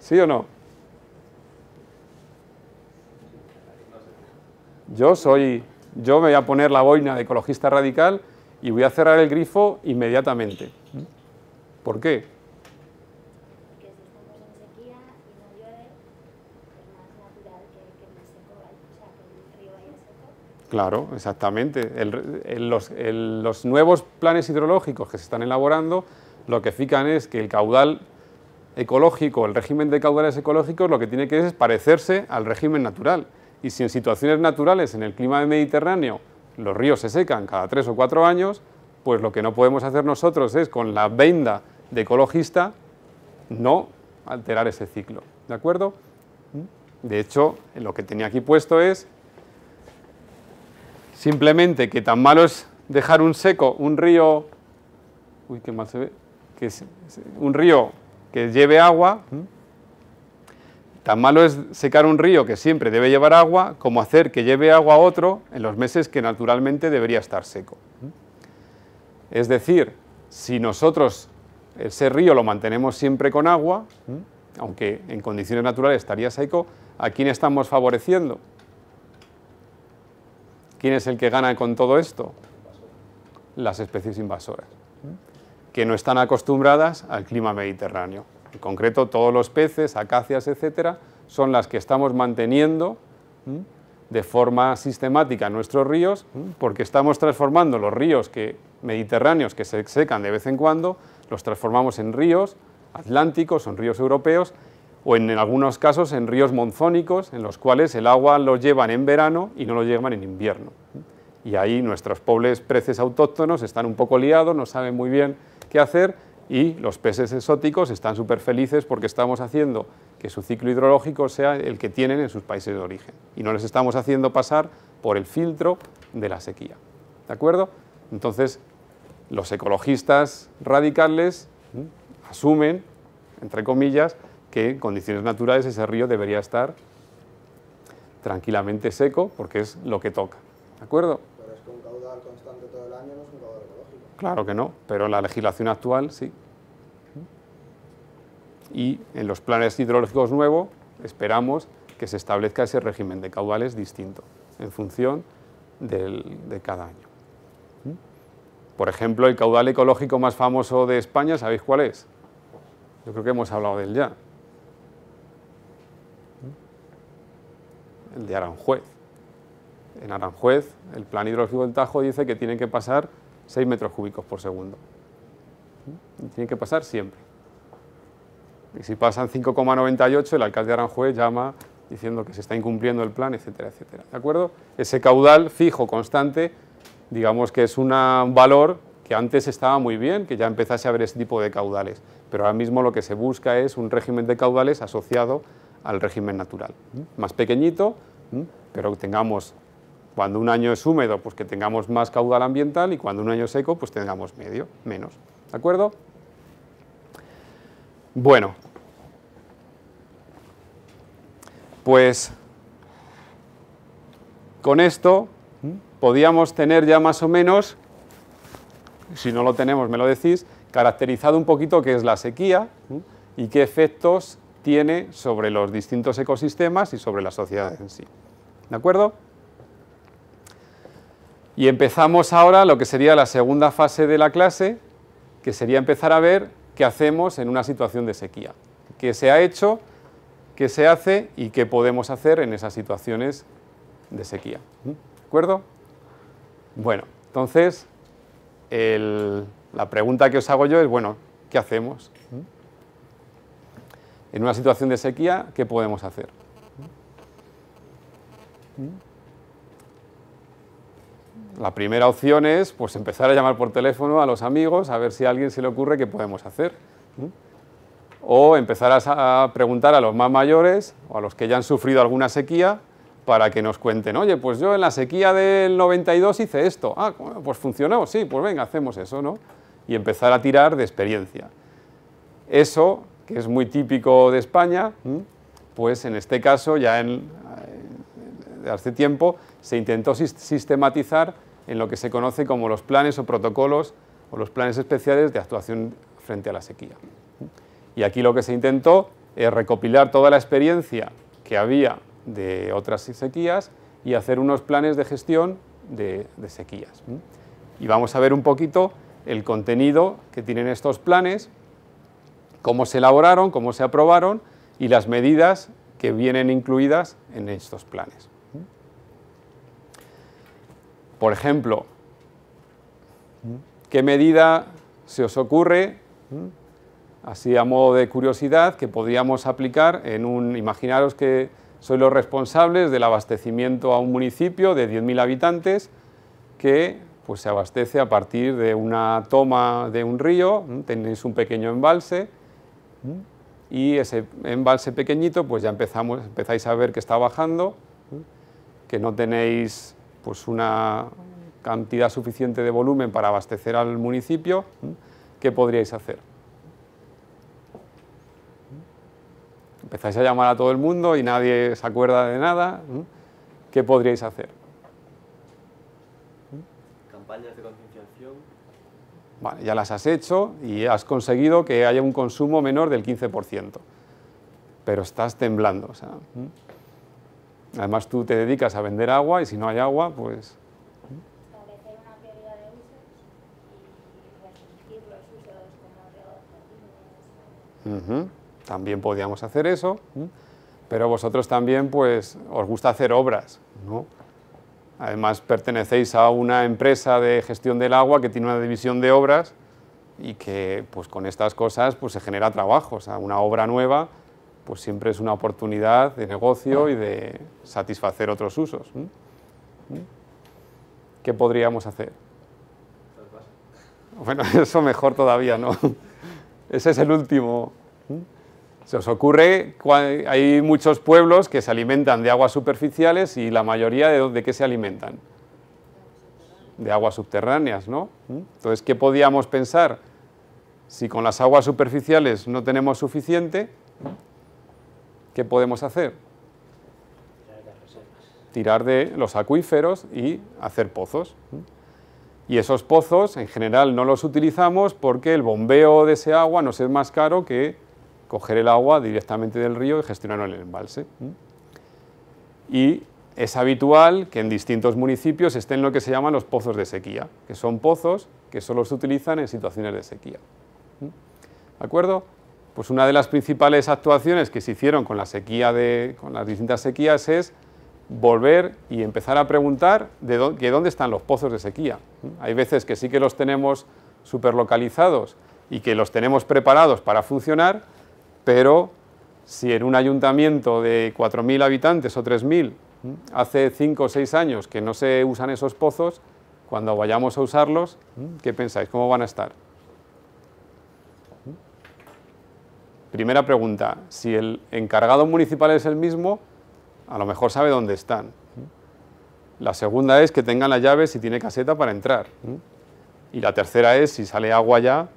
¿Sí o no? Yo soy, yo me voy a poner la boina de ecologista radical y voy a cerrar el grifo inmediatamente. ¿Por qué? Claro, exactamente. El, el, los, el, los, nuevos planes hidrológicos que se están elaborando lo que fijan es que el caudal ecológico, el régimen de caudales ecológicos, lo que tiene que hacer es parecerse al régimen natural. Y si en situaciones naturales, en el clima mediterráneo, los ríos se secan cada tres o cuatro años, pues lo que no podemos hacer nosotros es, con la venda de ecologista, no alterar ese ciclo. ¿De acuerdo? De hecho, lo que tenía aquí puesto es simplemente que tan malo es dejar un seco, un río... Uy, qué mal se ve. un río que lleve agua. Tan malo es secar un río que siempre debe llevar agua como hacer que lleve agua a otro en los meses que naturalmente debería estar seco. Es decir, si nosotros ese río lo mantenemos siempre con agua, aunque en condiciones naturales estaría seco, ¿a quién estamos favoreciendo? ¿Quién es el que gana con todo esto? Las especies invasoras que no están acostumbradas al clima mediterráneo. En concreto, todos los peces, acacias, etcétera, son las que estamos manteniendo de forma sistemática nuestros ríos, porque estamos transformando los ríos que, mediterráneos que se secan de vez en cuando, los transformamos en ríos atlánticos, son ríos europeos, o en, algunos casos en ríos monzónicos, en los cuales el agua lo llevan en verano y no lo llevan en invierno. Y ahí nuestros pobres peces autóctonos están un poco liados, no saben muy bien que hacer y los peces exóticos están súper felices porque estamos haciendo que su ciclo hidrológico sea el que tienen en sus países de origen y no les estamos haciendo pasar por el filtro de la sequía. ¿De acuerdo? Entonces, los ecologistas radicales asumen, entre comillas, que en condiciones naturales ese río debería estar tranquilamente seco porque es lo que toca. ¿De acuerdo? Claro que no, pero en la legislación actual sí. Y en los planes hidrológicos nuevos esperamos que se establezca ese régimen de caudales distinto en función de cada año. Por ejemplo, el caudal ecológico más famoso de España, ¿sabéis cuál es? Yo creo que hemos hablado del ya. El de Aranjuez. En Aranjuez, el plan hidrológico del Tajo dice que tiene que pasar 6 metros cúbicos por segundo. tiene que pasar siempre. Y si pasan 5,98, el alcalde de Aranjuez llama diciendo que se está incumpliendo el plan, etcétera, etcétera. ¿De acuerdo? Ese caudal fijo, constante, digamos que es un valor que antes estaba muy bien, que ya empezase a haber ese tipo de caudales, pero ahora mismo lo que se busca es un régimen de caudales asociado al régimen natural, ¿Mm? más pequeñito, ¿Mm? pero tengamos cuando un año es húmedo, pues que tengamos más caudal ambiental y cuando un año es seco, pues tengamos medio, menos. ¿De acuerdo? Bueno, pues con esto podíamos tener ya más o menos, si no lo tenemos me lo decís, caracterizado un poquito qué es la sequía y qué efectos tiene sobre los distintos ecosistemas y sobre la sociedad en sí. ¿De acuerdo? Y empezamos ahora lo que sería la segunda fase de la clase, que sería empezar a ver qué hacemos en una situación de sequía, qué se ha hecho, qué se hace y qué podemos hacer en esas situaciones de sequía. ¿Mm? ¿De acuerdo? Bueno, entonces, la pregunta que os hago yo es, bueno, ¿qué hacemos? ¿Mm? En una situación de sequía, ¿qué podemos hacer? ¿Mm? La primera opción es pues, empezar a llamar por teléfono a los amigos a ver si a alguien se le ocurre qué podemos hacer. O empezar a preguntar a los más mayores o a los que ya han sufrido alguna sequía para que nos cuenten, oye, pues yo en la sequía del 92 hice esto, ah, pues funcionó, sí, pues venga, hacemos eso, ¿no? Y empezar a tirar de experiencia. Eso, que es muy típico de España, pues en este caso ya en, hace tiempo se intentó sistematizar en lo que se conoce como los planes o protocolos o los planes especiales de actuación frente a la sequía. Y aquí lo que se intentó es recopilar toda la experiencia que había de otras sequías y hacer unos planes de gestión de, sequías. Y vamos a ver un poquito el contenido que tienen estos planes, cómo se elaboraron, cómo se aprobaron y las medidas que vienen incluidas en estos planes. Por ejemplo, ¿qué medida se os ocurre, así a modo de curiosidad, que podríamos aplicar en un... Imaginaros que sois los responsables del abastecimiento a un municipio de 10.000 habitantes que pues, se abastece a partir de una toma de un río, tenéis un pequeño embalse y ese embalse pequeñito pues ya empezáis a ver que está bajando, que no tenéis pues una cantidad suficiente de volumen para abastecer al municipio, ¿qué podríais hacer? Empezáis a llamar a todo el mundo y nadie se acuerda de nada, ¿qué podríais hacer? Campañas de concienciación. Vale, ya las has hecho y has conseguido que haya un consumo menor del 15%, pero estás temblando. Además tú te dedicas a vender agua y si no hay agua, pues... También podíamos hacer eso, pero vosotros también pues os gusta hacer obras, ¿no? Además pertenecéis a una empresa de gestión del agua que tiene una división de obras y que pues, con estas cosas pues se genera trabajo, o sea, una obra nueva pues siempre es una oportunidad de negocio y de satisfacer otros usos. ¿Qué podríamos hacer? Bueno, eso mejor todavía, ¿no? Ese es el último. Se os ocurre, hay muchos pueblos que se alimentan de aguas superficiales y la mayoría de, qué se alimentan? De aguas subterráneas, ¿no? Entonces, ¿qué podíamos pensar? Si con las aguas superficiales no tenemos suficiente, ¿qué podemos hacer? Tirar de los acuíferos y hacer pozos. Y esos pozos en general no los utilizamos porque el bombeo de ese agua no es más caro que coger el agua directamente del río y gestionarlo en el embalse. Y es habitual que en distintos municipios estén lo que se llaman los pozos de sequía, que son pozos que solo se utilizan en situaciones de sequía. ¿De acuerdo? Pues una de las principales actuaciones que se hicieron con la sequía con las distintas sequías es volver y empezar a preguntar de dónde, están los pozos de sequía. Hay veces que sí que los tenemos superlocalizados y que los tenemos preparados para funcionar, pero si en un ayuntamiento de 4.000 habitantes o 3.000 hace 5 o 6 años que no se usan esos pozos, cuando vayamos a usarlos, ¿qué pensáis? ¿Cómo van a estar? Primera pregunta, si el encargado municipal es el mismo, a lo mejor sabe dónde están. La segunda es que tengan las llaves si tiene caseta para entrar. Y la tercera es, si sale agua ya,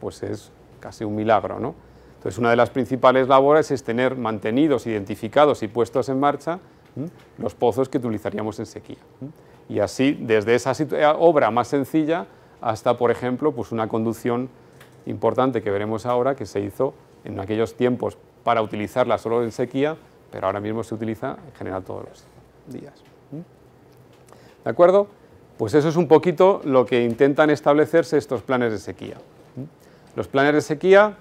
pues es casi un milagro. ¿no? Entonces, una de las principales labores es tener mantenidos, identificados y puestos en marcha los pozos que utilizaríamos en sequía. Y así, desde esa eh, obra más sencilla hasta, por ejemplo, pues una conducción importante que veremos ahora que se hizo en aquellos tiempos para utilizarla solo en sequía, pero ahora mismo se utiliza en general todos los días. ¿Mm? ¿De acuerdo? Pues eso es un poquito lo que intentan establecerse estos planes de sequía. ¿Mm? Los planes de sequía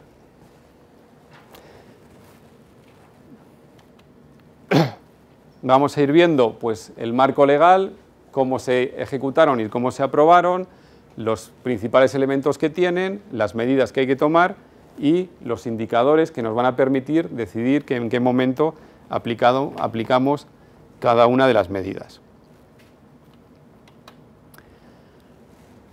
vamos a ir viendo pues, el marco legal, cómo se ejecutaron y cómo se aprobaron, los principales elementos que tienen, las medidas que hay que tomar y los indicadores que nos van a permitir decidir en qué momento aplicamos cada una de las medidas.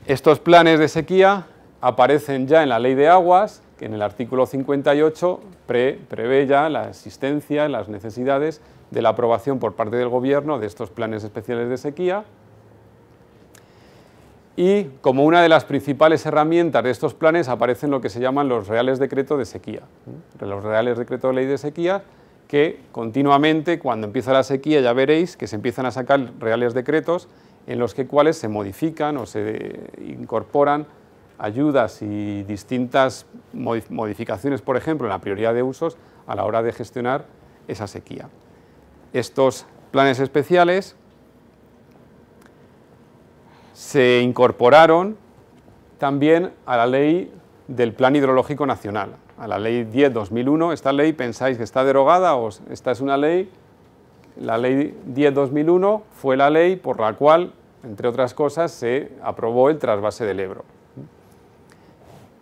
Estos planes de sequía aparecen ya en la Ley de Aguas, que en el artículo 58 prevé ya la existencia, las necesidades de la aprobación por parte del Gobierno de estos planes especiales de sequía, y como una de las principales herramientas de estos planes aparecen lo que se llaman los reales decretos de sequía. Los reales decretos de ley de sequía que continuamente cuando empieza la sequía ya veréis que se empiezan a sacar reales decretos en los que cuales se modifican o se incorporan ayudas y distintas modificaciones, por ejemplo, en la prioridad de usos a la hora de gestionar esa sequía. Estos planes especiales se incorporaron también a la ley del Plan Hidrológico Nacional, a la ley 10-2001. ¿Esta ley pensáis que está derogada o esta es una ley? La ley 10-2001 fue la ley por la cual, entre otras cosas, se aprobó el trasvase del Ebro.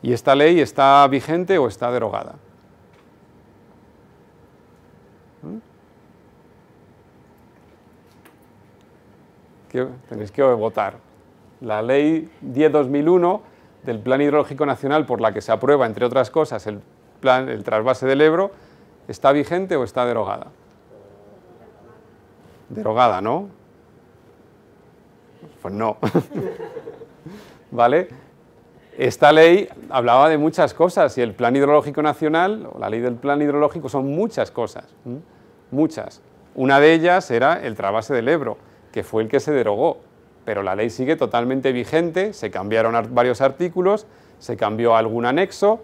¿Y esta ley está vigente o está derogada? ¿Mm? Tenéis que votar la ley 10-2001 del Plan Hidrológico Nacional por la que se aprueba, entre otras cosas, el, plan, trasvase del Ebro, ¿está vigente o está derogada? Derogada, ¿no? Pues no. ¿Vale? Esta ley hablaba de muchas cosas y el Plan Hidrológico Nacional, o la ley del Plan Hidrológico, son muchas cosas, muchas. Una de ellas era el trasvase del Ebro, que fue el que se derogó pero la ley sigue totalmente vigente, se cambiaron varios artículos, se cambió algún anexo,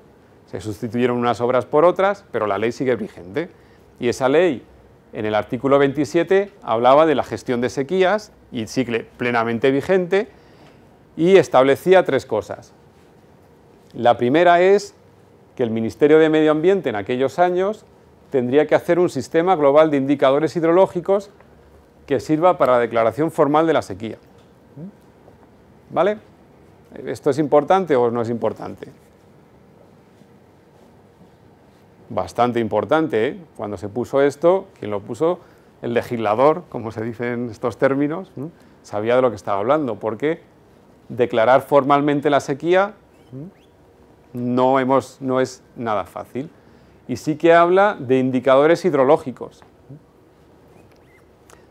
se sustituyeron unas obras por otras, pero la ley sigue vigente. Y esa ley, en el artículo 27, hablaba de la gestión de sequías, y sigue plenamente vigente, y establecía tres cosas. La primera es que el Ministerio de Medio Ambiente en aquellos años tendría que hacer un sistema global de indicadores hidrológicos que sirva para la declaración formal de la sequía. ¿Vale? ¿Esto es importante o no es importante? Bastante importante, ¿eh? Cuando se puso esto, quién lo puso, el legislador, como se dice en estos términos, sabía de lo que estaba hablando, porque declarar formalmente la sequía no, hemos, no es nada fácil. Y sí que habla de indicadores hidrológicos.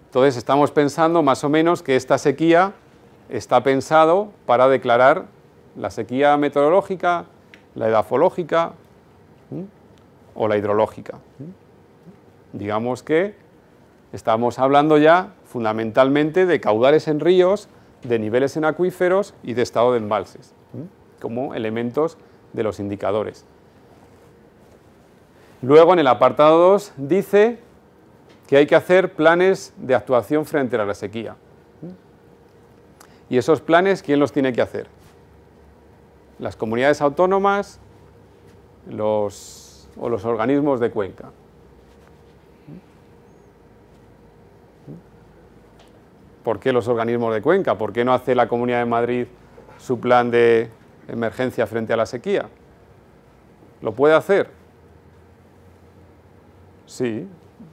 Entonces estamos pensando más o menos que esta sequía está pensado para declarar la sequía meteorológica, la edafológica o la hidrológica. Digamos que estamos hablando ya fundamentalmente de caudales en ríos, de niveles en acuíferos y de estado de embalses, como elementos de los indicadores. Luego en el apartado 2 dice que hay que hacer planes de actuación frente a la sequía. Y esos planes, ¿quién los tiene que hacer? Las comunidades autónomas o los organismos de cuenca. ¿Por qué los organismos de cuenca? ¿Por qué no hace la Comunidad de Madrid su plan de emergencia frente a la sequía? ¿Lo puede hacer? Sí,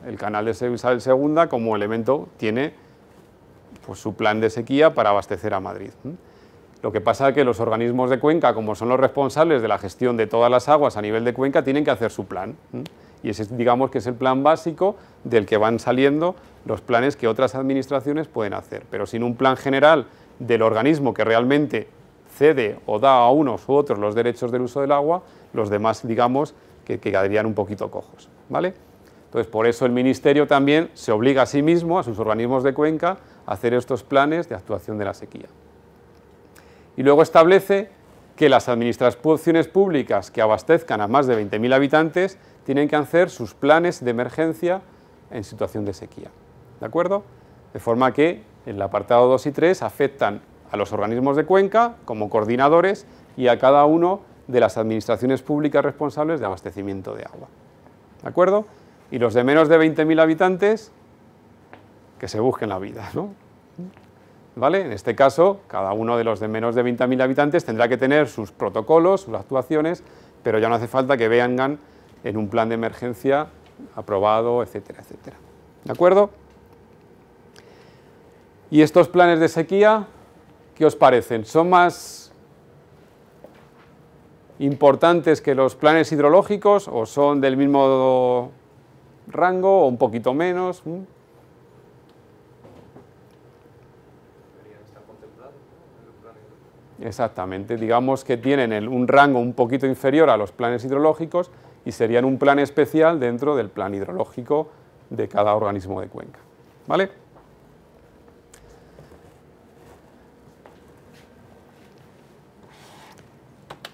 el canal de Isabel Segunda como elemento tiene pues, su plan de sequía para abastecer a Madrid. Lo que pasa es que los organismos de Cuenca, como son los responsables de la gestión de todas las aguas a nivel de Cuenca, tienen que hacer su plan. Y ese digamos que es el plan básico del que van saliendo los planes que otras administraciones pueden hacer. Pero sin un plan general del organismo que realmente cede o da a unos u otros los derechos del uso del agua, los demás digamos que, quedarían un poquito cojos. ¿vale? Entonces por eso el Ministerio también se obliga a sí mismo, a sus organismos de Cuenca, hacer estos planes de actuación de la sequía. Y luego establece que las administraciones públicas que abastezcan a más de 20.000 habitantes tienen que hacer sus planes de emergencia en situación de sequía. ¿De acuerdo? De forma que en el apartado 2 y 3 afectan a los organismos de cuenca como coordinadores y a cada uno de las administraciones públicas responsables de abastecimiento de agua. ¿De acuerdo? Y los de menos de 20.000 habitantes que se busquen la vida. ¿Vale? En este caso, cada uno de los de menos de 20.000 habitantes tendrá que tener sus protocolos, sus actuaciones, pero ya no hace falta que vengan en un plan de emergencia aprobado, etcétera, etcétera. ¿De acuerdo? ¿Y estos planes de sequía qué os parecen? ¿Son más importantes que los planes hidrológicos o son del mismo rango o un poquito menos? ¿Mm? Exactamente, digamos que tienen un rango un poquito inferior a los planes hidrológicos y serían un plan especial dentro del plan hidrológico de cada organismo de cuenca. ¿Vale?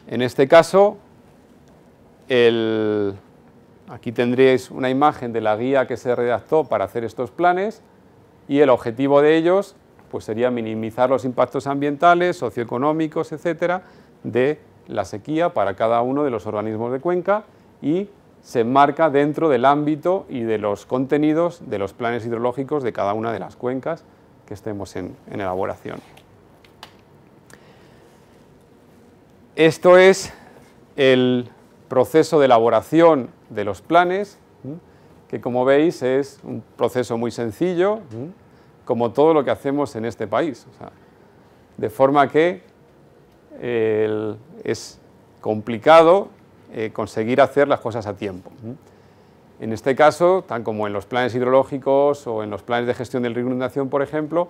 En este caso, aquí tendríais una imagen de la guía que se redactó para hacer estos planes y el objetivo de ellos pues sería minimizar los impactos ambientales, socioeconómicos, etcétera, de la sequía para cada uno de los organismos de cuenca y se enmarca dentro del ámbito y de los contenidos de los planes hidrológicos de cada una de las cuencas que estemos en, en elaboración. Esto es el proceso de elaboración de los planes, que como veis es un proceso muy sencillo, como todo lo que hacemos en este país. de forma que es complicado eh, conseguir hacer las cosas a tiempo. En este caso, tan como en los planes hidrológicos o en los planes de gestión del río inundación, por ejemplo,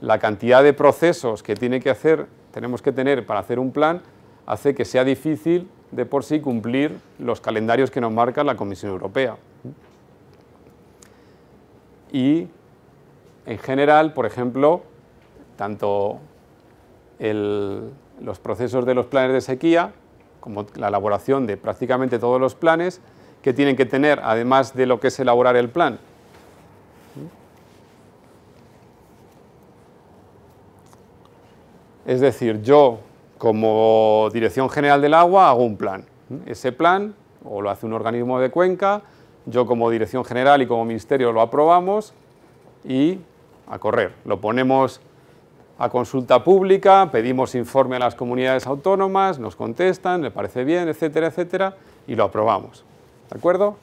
la cantidad de procesos que tiene que hacer, tenemos que tener para hacer un plan hace que sea difícil de por sí cumplir los calendarios que nos marca la Comisión Europea. Y en general, por ejemplo, tanto los procesos de los planes de sequía como la elaboración de prácticamente todos los planes que tienen que tener, además de lo que es elaborar el plan, Es decir, yo como Dirección General del Agua hago un plan. Ese plan o lo hace un organismo de cuenca, yo como Dirección General y como Ministerio lo aprobamos y a correr. Lo ponemos a consulta pública, pedimos informe a las comunidades autónomas, nos contestan, le parece bien, etcétera, etcétera, y lo aprobamos. ¿De acuerdo?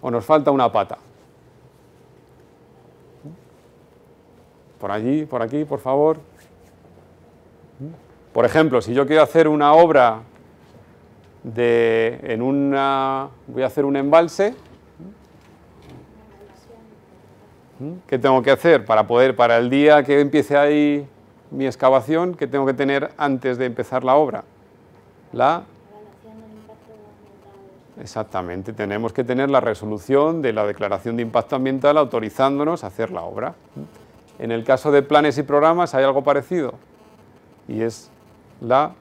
O nos falta una pata. Por allí, por aquí, por favor. Por ejemplo, si yo quiero hacer una obra de, en una, voy a hacer un embalse, ¿Qué tengo que hacer para poder, para el día que empiece ahí mi excavación, qué tengo que tener antes de empezar la obra? La... Exactamente, tenemos que tener la resolución de la declaración de impacto ambiental autorizándonos a hacer la obra. En el caso de planes y programas hay algo parecido y es la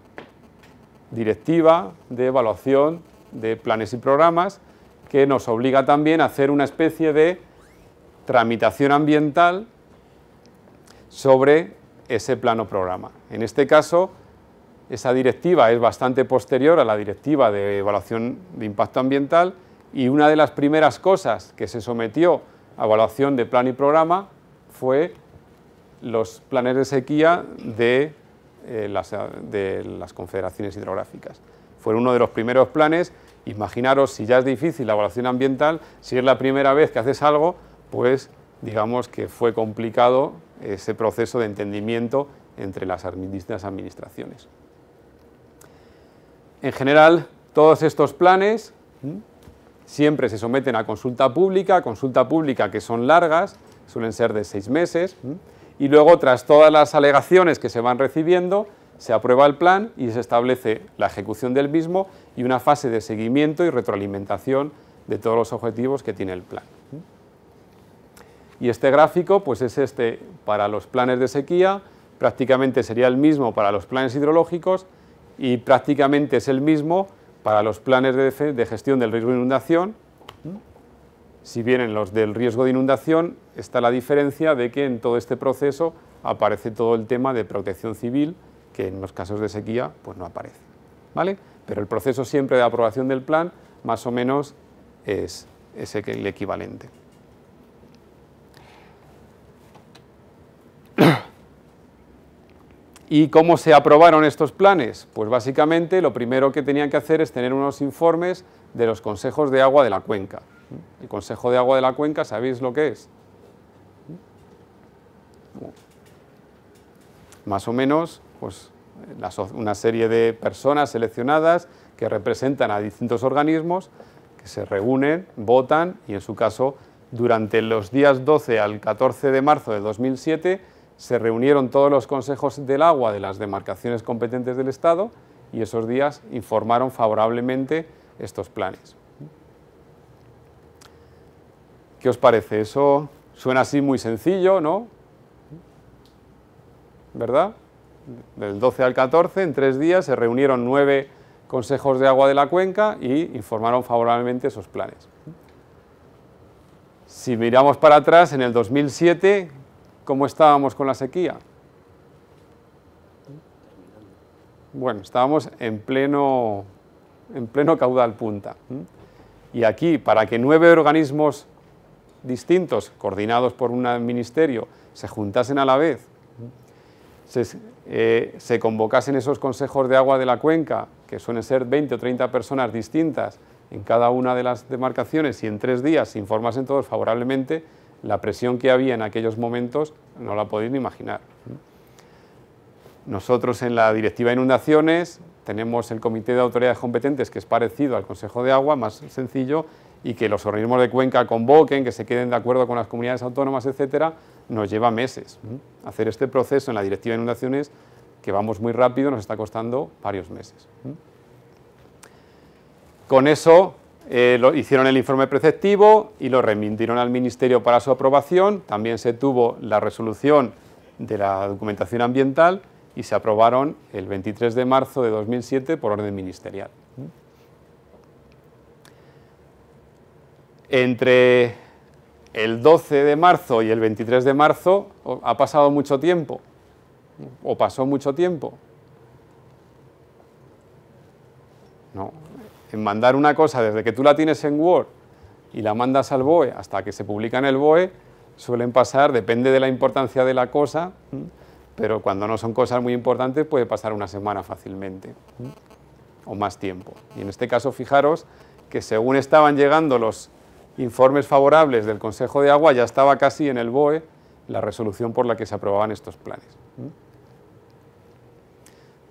directiva de evaluación de planes y programas que nos obliga también a hacer una especie de tramitación ambiental sobre ese plano programa. En este caso, esa directiva es bastante posterior a la directiva de evaluación de impacto ambiental y una de las primeras cosas que se sometió a evaluación de plan y programa fue los planes de sequía de, eh, las, de las confederaciones hidrográficas. Fue uno de los primeros planes, imaginaros si ya es difícil la evaluación ambiental, si es la primera vez que haces algo, pues digamos que fue complicado ese proceso de entendimiento entre las distintas administraciones. En general, todos estos planes siempre se someten a consulta pública, consulta pública que son largas, suelen ser de seis meses, y luego tras todas las alegaciones que se van recibiendo, se aprueba el plan y se establece la ejecución del mismo y una fase de seguimiento y retroalimentación de todos los objetivos que tiene el plan. Y este gráfico pues es este para los planes de sequía, prácticamente sería el mismo para los planes hidrológicos y prácticamente es el mismo para los planes de, gestión del riesgo de inundación. Si bien en los del riesgo de inundación está la diferencia de que en todo este proceso aparece todo el tema de protección civil, que en los casos de sequía pues no aparece. ¿vale? Pero el proceso siempre de aprobación del plan más o menos es, es el equivalente. ¿Y cómo se aprobaron estos planes? Pues básicamente lo primero que tenían que hacer es tener unos informes de los consejos de agua de la cuenca. El consejo de agua de la cuenca, ¿sabéis lo que es? Más o menos, pues una serie de personas seleccionadas que representan a distintos organismos que se reúnen, votan y en su caso durante los días 12 al 14 de marzo de 2007 se reunieron todos los consejos del agua de las demarcaciones competentes del Estado y esos días informaron favorablemente estos planes. ¿Qué os parece? Eso suena así muy sencillo, ¿no? ¿Verdad? Del 12 al 14, en tres días, se reunieron nueve consejos de agua de la cuenca y informaron favorablemente esos planes. Si miramos para atrás, en el 2007, ¿Cómo estábamos con la sequía? Bueno, estábamos en pleno, caudal punta. Y aquí, para que nueve organismos distintos, coordinados por un ministerio, se juntasen a la vez, se, eh, se, convocasen esos consejos de agua de la cuenca, que suelen ser 20 o 30 personas distintas en cada una de las demarcaciones, y en tres días se informasen todos favorablemente, la presión que había en aquellos momentos no la podéis ni imaginar. Nosotros en la Directiva de Inundaciones tenemos el Comité de Autoridades Competentes, que es parecido al Consejo de Agua, más sencillo, y que los organismos de cuenca convoquen, que se queden de acuerdo con las comunidades autónomas, etcétera, nos lleva meses. Hacer este proceso en la Directiva de Inundaciones, que vamos muy rápido, nos está costando varios meses. Con eso eh, hicieron el informe preceptivo y lo remitieron al Ministerio para su aprobación. También se tuvo la resolución de la documentación ambiental y se aprobaron el 23 de marzo de 2007 por orden ministerial. Entre el 12 de marzo y el 23 de marzo ha pasado mucho tiempo, o pasó mucho tiempo. No, en mandar una cosa desde que tú la tienes en Word y la mandas al BOE hasta que se publica en el BOE, suelen pasar, depende de la importancia de la cosa, pero cuando no son cosas muy importantes puede pasar una semana fácilmente o más tiempo. Y en este caso, fijaros que según estaban llegando los informes favorables del Consejo de Agua, ya estaba casi en el BOE la resolución por la que se aprobaban estos planes.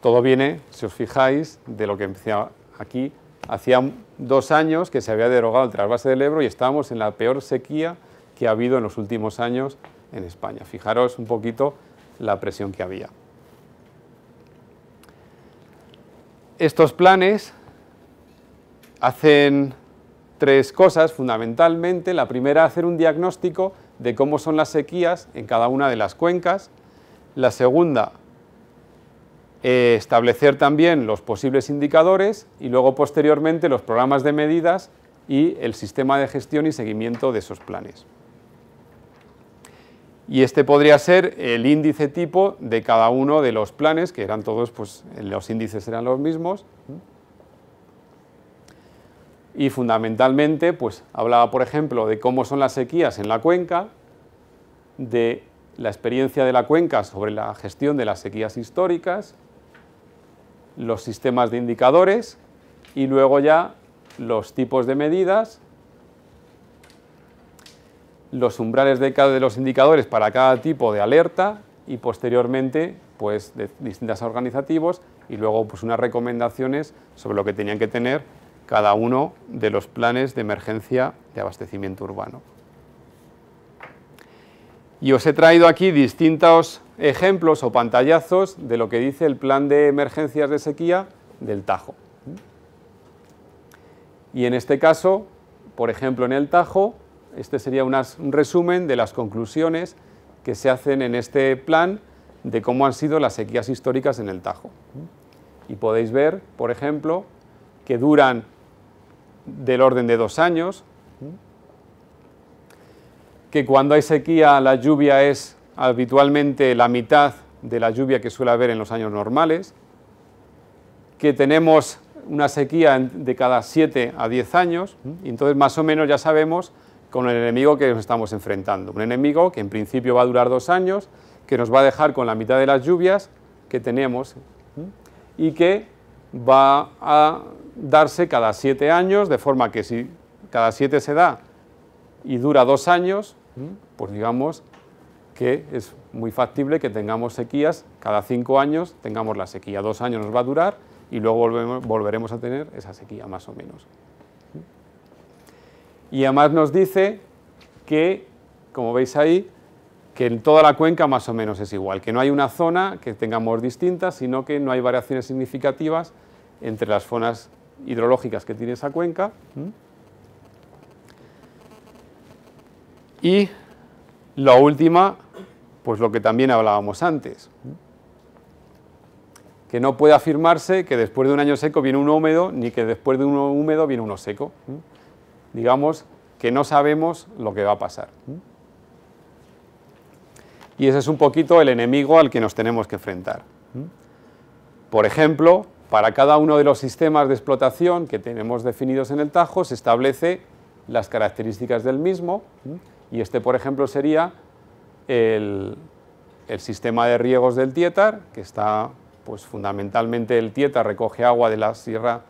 Todo viene, si os fijáis, de lo que empecé aquí, Hacía dos años que se había derogado el trasvase del Ebro y estábamos en la peor sequía que ha habido en los últimos años en España. Fijaros un poquito la presión que había. Estos planes hacen tres cosas fundamentalmente. La primera, hacer un diagnóstico de cómo son las sequías en cada una de las cuencas. La segunda, eh, establecer también los posibles indicadores y luego posteriormente los programas de medidas y el sistema de gestión y seguimiento de esos planes. Y este podría ser el índice tipo de cada uno de los planes, que eran todos, pues los índices eran los mismos. Y fundamentalmente, pues hablaba, por ejemplo, de cómo son las sequías en la cuenca, de la experiencia de la cuenca sobre la gestión de las sequías históricas, los sistemas de indicadores y luego ya los tipos de medidas, los umbrales de cada de los indicadores para cada tipo de alerta y posteriormente pues de distintas organizativos y luego pues unas recomendaciones sobre lo que tenían que tener cada uno de los planes de emergencia de abastecimiento urbano. Y os he traído aquí distintos ejemplos o pantallazos de lo que dice el plan de emergencias de sequía del Tajo. Y en este caso, por ejemplo, en el Tajo, este sería un resumen de las conclusiones que se hacen en este plan de cómo han sido las sequías históricas en el Tajo. Y podéis ver, por ejemplo, que duran del orden de dos años, que cuando hay sequía la lluvia es habitualmente la mitad de la lluvia que suele haber en los años normales, que tenemos una sequía de cada 7 a 10 años, y entonces más o menos ya sabemos con el enemigo que nos estamos enfrentando. Un enemigo que en principio va a durar dos años, que nos va a dejar con la mitad de las lluvias que tenemos y que va a darse cada siete años, de forma que si cada siete se da y dura dos años, pues digamos que es muy factible que tengamos sequías, cada cinco años tengamos la sequía, dos años nos va a durar y luego volveremos a tener esa sequía más o menos. Y además nos dice que, como veis ahí, que en toda la cuenca más o menos es igual, que no hay una zona que tengamos distinta, sino que no hay variaciones significativas entre las zonas hidrológicas que tiene esa cuenca. Y la última pues lo que también hablábamos antes. Que no puede afirmarse que después de un año seco viene uno húmedo, ni que después de uno húmedo viene uno seco. Digamos que no sabemos lo que va a pasar. Y ese es un poquito el enemigo al que nos tenemos que enfrentar. Por ejemplo, para cada uno de los sistemas de explotación que tenemos definidos en el Tajo, se establece las características del mismo, y este, por ejemplo, sería el, sistema de riegos del Tietar, que está pues fundamentalmente el Tietar recoge agua de la sierra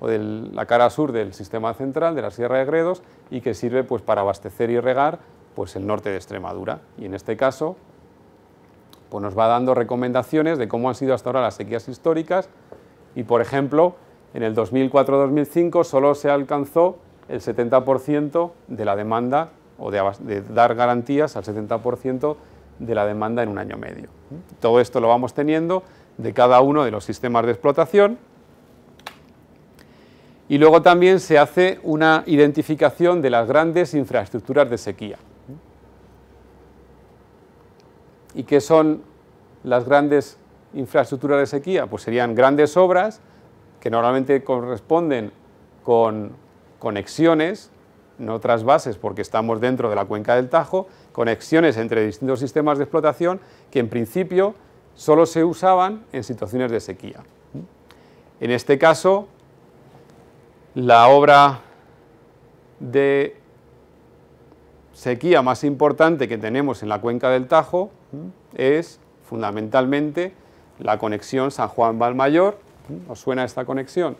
o de la cara sur del sistema central, de la Sierra de Gredos, y que sirve pues, para abastecer y regar pues, el norte de Extremadura. Y en este caso pues, nos va dando recomendaciones de cómo han sido hasta ahora las sequías históricas y, por ejemplo, en el 2004-2005 solo se alcanzó el 70% de la demanda o de, dar garantías al 70% de la demanda en un año medio. Todo esto lo vamos teniendo de cada uno de los sistemas de explotación y luego también se hace una identificación de las grandes infraestructuras de sequía. ¿Y qué son las grandes infraestructuras de sequía? Pues serían grandes obras que normalmente corresponden con conexiones en otras bases, porque estamos dentro de la cuenca del Tajo, conexiones entre distintos sistemas de explotación que en principio solo se usaban en situaciones de sequía. En este caso, la obra de sequía más importante que tenemos en la cuenca del Tajo es fundamentalmente la conexión San Juan-Valmayor. ¿Os suena esta conexión?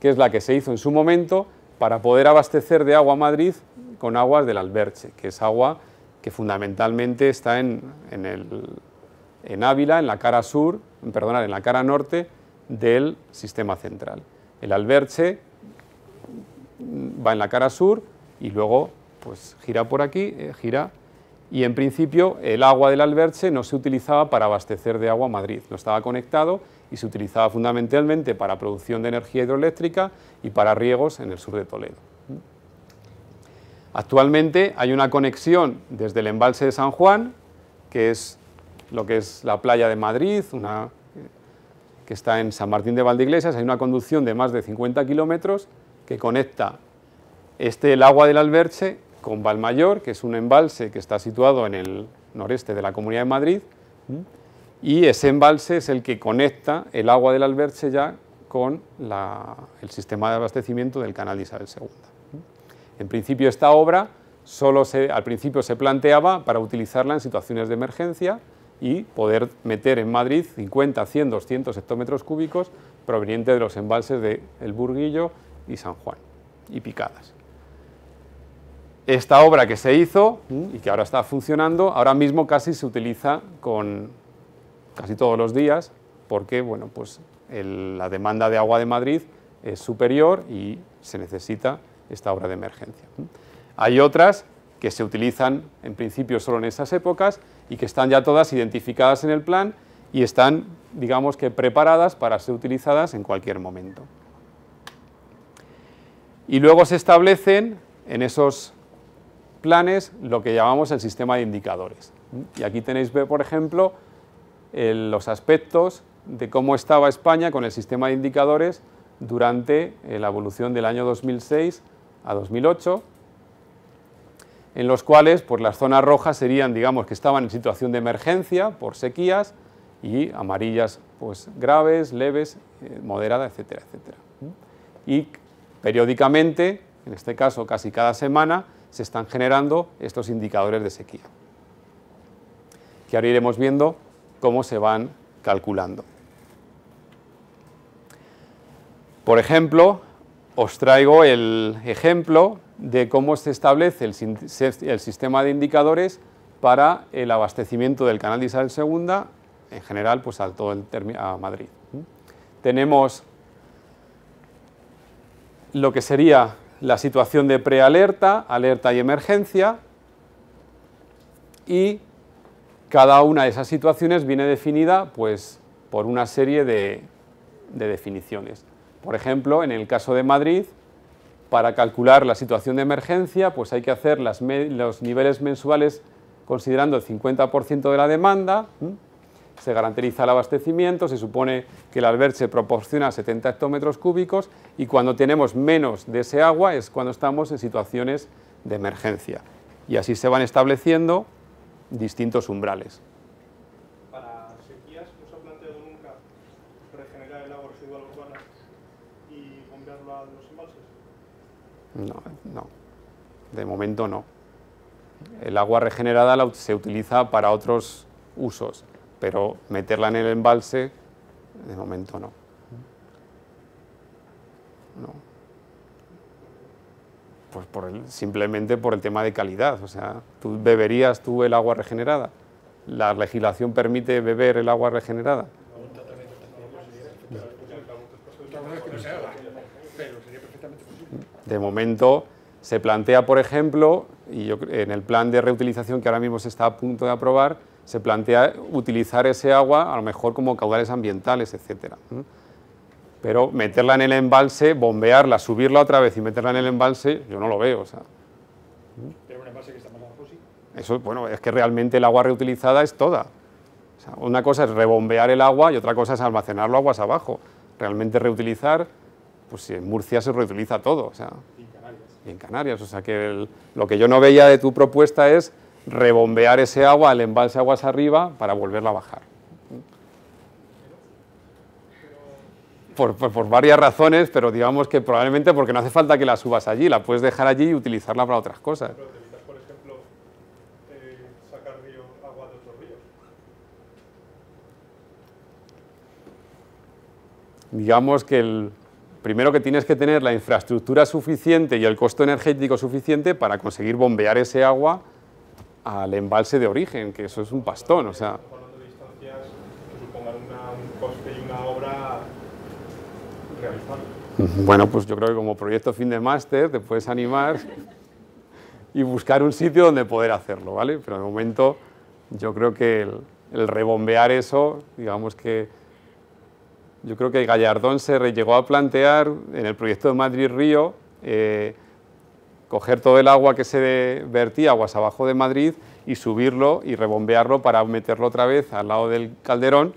que es la que se hizo en su momento para poder abastecer de agua Madrid con aguas del Alberche, que es agua que fundamentalmente está en, en, Ávila, en la cara sur, perdonar, en la cara norte del sistema central. El Alberche va en la cara sur y luego pues gira por aquí, eh, gira y en principio el agua del Alberche no se utilizaba para abastecer de agua a Madrid, no estaba conectado y se utilizaba fundamentalmente para producción de energía hidroeléctrica y para riegos en el sur de Toledo. Actualmente hay una conexión desde el embalse de San Juan, que es lo que es la playa de Madrid, una, que está en San Martín de Valdeiglesias, hay una conducción de más de 50 kilómetros que conecta este, el agua del Alberche con Valmayor, que es un embalse que está situado en el noreste de la Comunidad de Madrid, y ese embalse es el que conecta el agua del Alberche ya con el sistema de abastecimiento del canal de Isabel II. En principio esta obra solo al principio se planteaba para utilizarla en situaciones de emergencia y poder meter en Madrid 50, 100, 200 hectómetros cúbicos provenientes de los embalses de El Burguillo y San Juan y Picadas. Esta obra que se hizo mm. y que ahora está funcionando, ahora mismo casi se utiliza con casi todos los días, porque bueno, pues la demanda de agua de Madrid es superior y se necesita esta obra de emergencia. Hay otras que se utilizan en principio solo en esas épocas y que están ya todas identificadas en el plan y están, digamos que, preparadas para ser utilizadas en cualquier momento. Y luego se establecen en esos planes lo que llamamos el sistema de indicadores. Y aquí tenéis, por ejemplo, los aspectos de cómo estaba España con el sistema de indicadores durante eh, la evolución del año 2006 a 2008, en los cuales por pues, las zonas rojas serían, digamos, que estaban en situación de emergencia por sequías y amarillas pues, graves, leves, eh, moderadas, etcétera, etcétera. Y periódicamente, en este caso casi cada semana, se están generando estos indicadores de sequía, que ahora iremos viendo cómo se van calculando. Por ejemplo, os traigo el ejemplo de cómo se establece el, sistema de indicadores para el abastecimiento del canal de Isabel II, en general pues, al todo a Madrid. Tenemos lo que sería la situación de prealerta, alerta y emergencia, y cada una de esas situaciones viene definida pues, por una serie de, definiciones. Por ejemplo, en el caso de Madrid, para calcular la situación de emergencia, pues hay que hacer los niveles mensuales considerando el 50% de la demanda, se garantiza el abastecimiento, se supone que el se proporciona 70 hectómetros cúbicos y cuando tenemos menos de ese agua es cuando estamos en situaciones de emergencia. Y así se van estableciendo distintos umbrales. Para sequías, ¿no se ha planteado nunca regenerar el agua residual urbana y bombearlo a los embalses? No, no. De momento no. El agua regenerada se utiliza para otros usos pero meterla en el embalse, de momento no. Pues simplemente por el tema de calidad, o sea, ¿tú beberías tú el agua regenerada? ¿La legislación permite beber el agua regenerada? De momento se plantea, por ejemplo, y yo, en el plan de reutilización que ahora mismo se está a punto de aprobar, se plantea utilizar ese agua a lo mejor como caudales ambientales, etc. Pero meterla en el embalse, bombearla, subirla otra vez y meterla en el embalse, yo no lo veo. O sea. ¿Pero un embalse que está más abajo, Eso, bueno, es que realmente el agua reutilizada es toda. una cosa es rebombear el agua y otra cosa es almacenarlo aguas abajo. Realmente reutilizar, pues si en Murcia se reutiliza todo. O sea, en Canarias. en Canarias, o sea que lo que yo no veía de tu propuesta es rebombear ese agua al embalse aguas arriba para volverla a bajar. Por, varias razones, pero digamos que probablemente porque no hace falta que la subas allí, la puedes dejar allí y utilizarla para otras cosas. por ejemplo, eh, sacar agua de Digamos que el, primero que tienes que tener la infraestructura suficiente y el costo energético suficiente para conseguir bombear ese agua al embalse de origen, que eso es un pastón, o sea... Bueno, pues yo creo que como proyecto fin de máster te puedes animar y buscar un sitio donde poder hacerlo, ¿vale? Pero de momento yo creo que el, rebombear eso, digamos que yo creo que Gallardón se llegó a plantear en el proyecto de Madrid-Río eh, coger todo el agua que se vertía aguas abajo de Madrid y subirlo y rebombearlo para meterlo otra vez al lado del calderón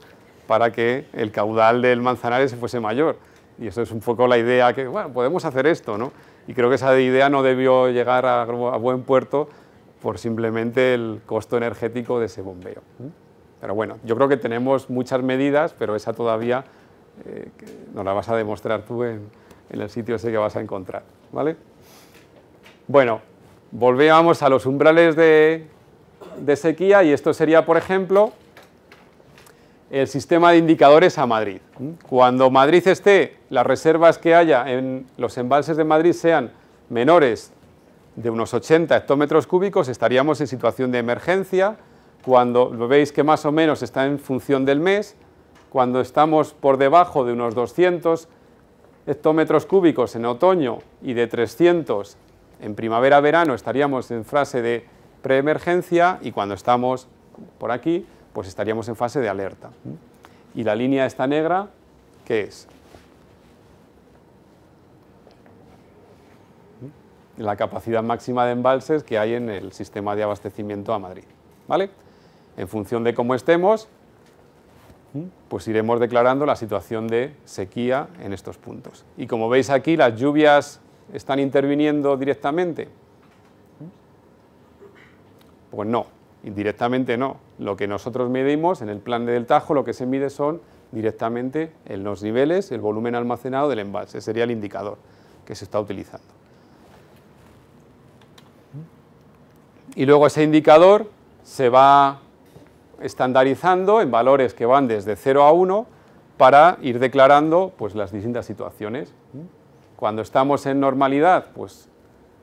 para que el caudal del Manzanares fuese mayor. Y eso es un poco la idea que, bueno, podemos hacer esto, ¿no? Y creo que esa idea no debió llegar a, buen puerto por simplemente el costo energético de ese bombeo. Pero bueno, yo creo que tenemos muchas medidas, pero esa todavía no eh, nos la vas a demostrar tú en, en el sitio ese que vas a encontrar, ¿vale? Bueno, volvíamos a los umbrales de, de sequía y esto sería, por ejemplo, el sistema de indicadores a Madrid. Cuando Madrid esté, las reservas que haya en los embalses de Madrid sean menores de unos 80 hectómetros cúbicos, estaríamos en situación de emergencia. Cuando lo veis que más o menos está en función del mes, cuando estamos por debajo de unos 200 hectómetros cúbicos en otoño y de 300 en primavera-verano estaríamos en fase de preemergencia y cuando estamos por aquí, pues estaríamos en fase de alerta. Y la línea esta negra, ¿qué es? La capacidad máxima de embalses que hay en el sistema de abastecimiento a Madrid. ¿Vale? En función de cómo estemos, pues iremos declarando la situación de sequía en estos puntos. Y como veis aquí, las lluvias están interviniendo directamente? Pues no, indirectamente no. Lo que nosotros medimos en el plan del Tajo, lo que se mide son directamente en los niveles, el volumen almacenado del embalse, sería el indicador que se está utilizando. Y luego ese indicador se va estandarizando en valores que van desde 0 a 1 para ir declarando pues, las distintas situaciones. Cuando estamos en normalidad, pues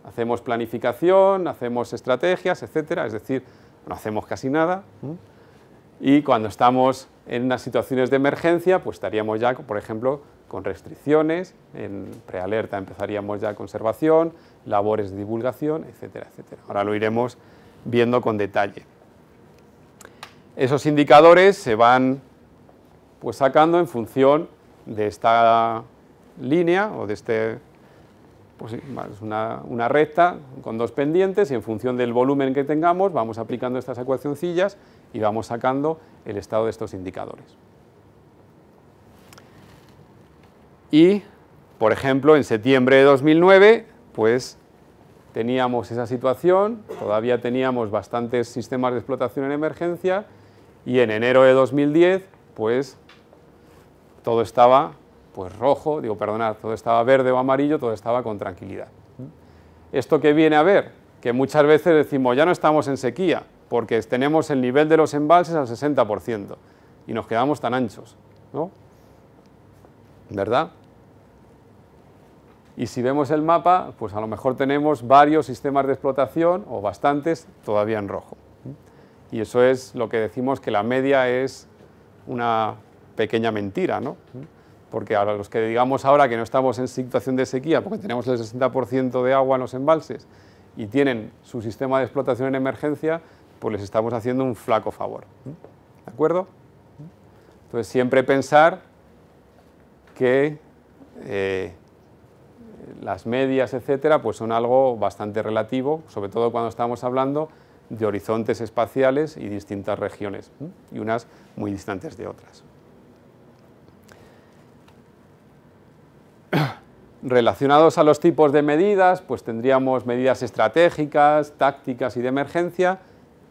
hacemos planificación, hacemos estrategias, etcétera, es decir, no hacemos casi nada. Mm. Y cuando estamos en unas situaciones de emergencia, pues estaríamos ya, por ejemplo, con restricciones, en prealerta empezaríamos ya conservación, labores de divulgación, etcétera, etcétera. Ahora lo iremos viendo con detalle. Esos indicadores se van pues sacando en función de esta línea o de este, pues una, recta con dos pendientes y en función del volumen que tengamos vamos aplicando estas ecuacioncillas y vamos sacando el estado de estos indicadores. Y, por ejemplo, en septiembre de 2009, pues teníamos esa situación, todavía teníamos bastantes sistemas de explotación en emergencia y en enero de 2010, pues todo estaba pues rojo, digo, perdonad, todo estaba verde o amarillo, todo estaba con tranquilidad. Esto que viene a ver, que muchas veces decimos, ya no estamos en sequía, porque tenemos el nivel de los embalses al 60% y nos quedamos tan anchos, ¿no? ¿Verdad? Y si vemos el mapa, pues a lo mejor tenemos varios sistemas de explotación, o bastantes, todavía en rojo. Y eso es lo que decimos que la media es una pequeña mentira, ¿no? porque ahora los que digamos ahora que no estamos en situación de sequía, porque tenemos el 60% de agua en los embalses y tienen su sistema de explotación en emergencia, pues les estamos haciendo un flaco favor. ¿De acuerdo? Entonces siempre pensar que eh, las medias, etcétera, pues son algo bastante relativo, sobre todo cuando estamos hablando de horizontes espaciales y distintas regiones, y unas muy distantes de otras. Relacionados a los tipos de medidas, pues tendríamos medidas estratégicas, tácticas y de emergencia,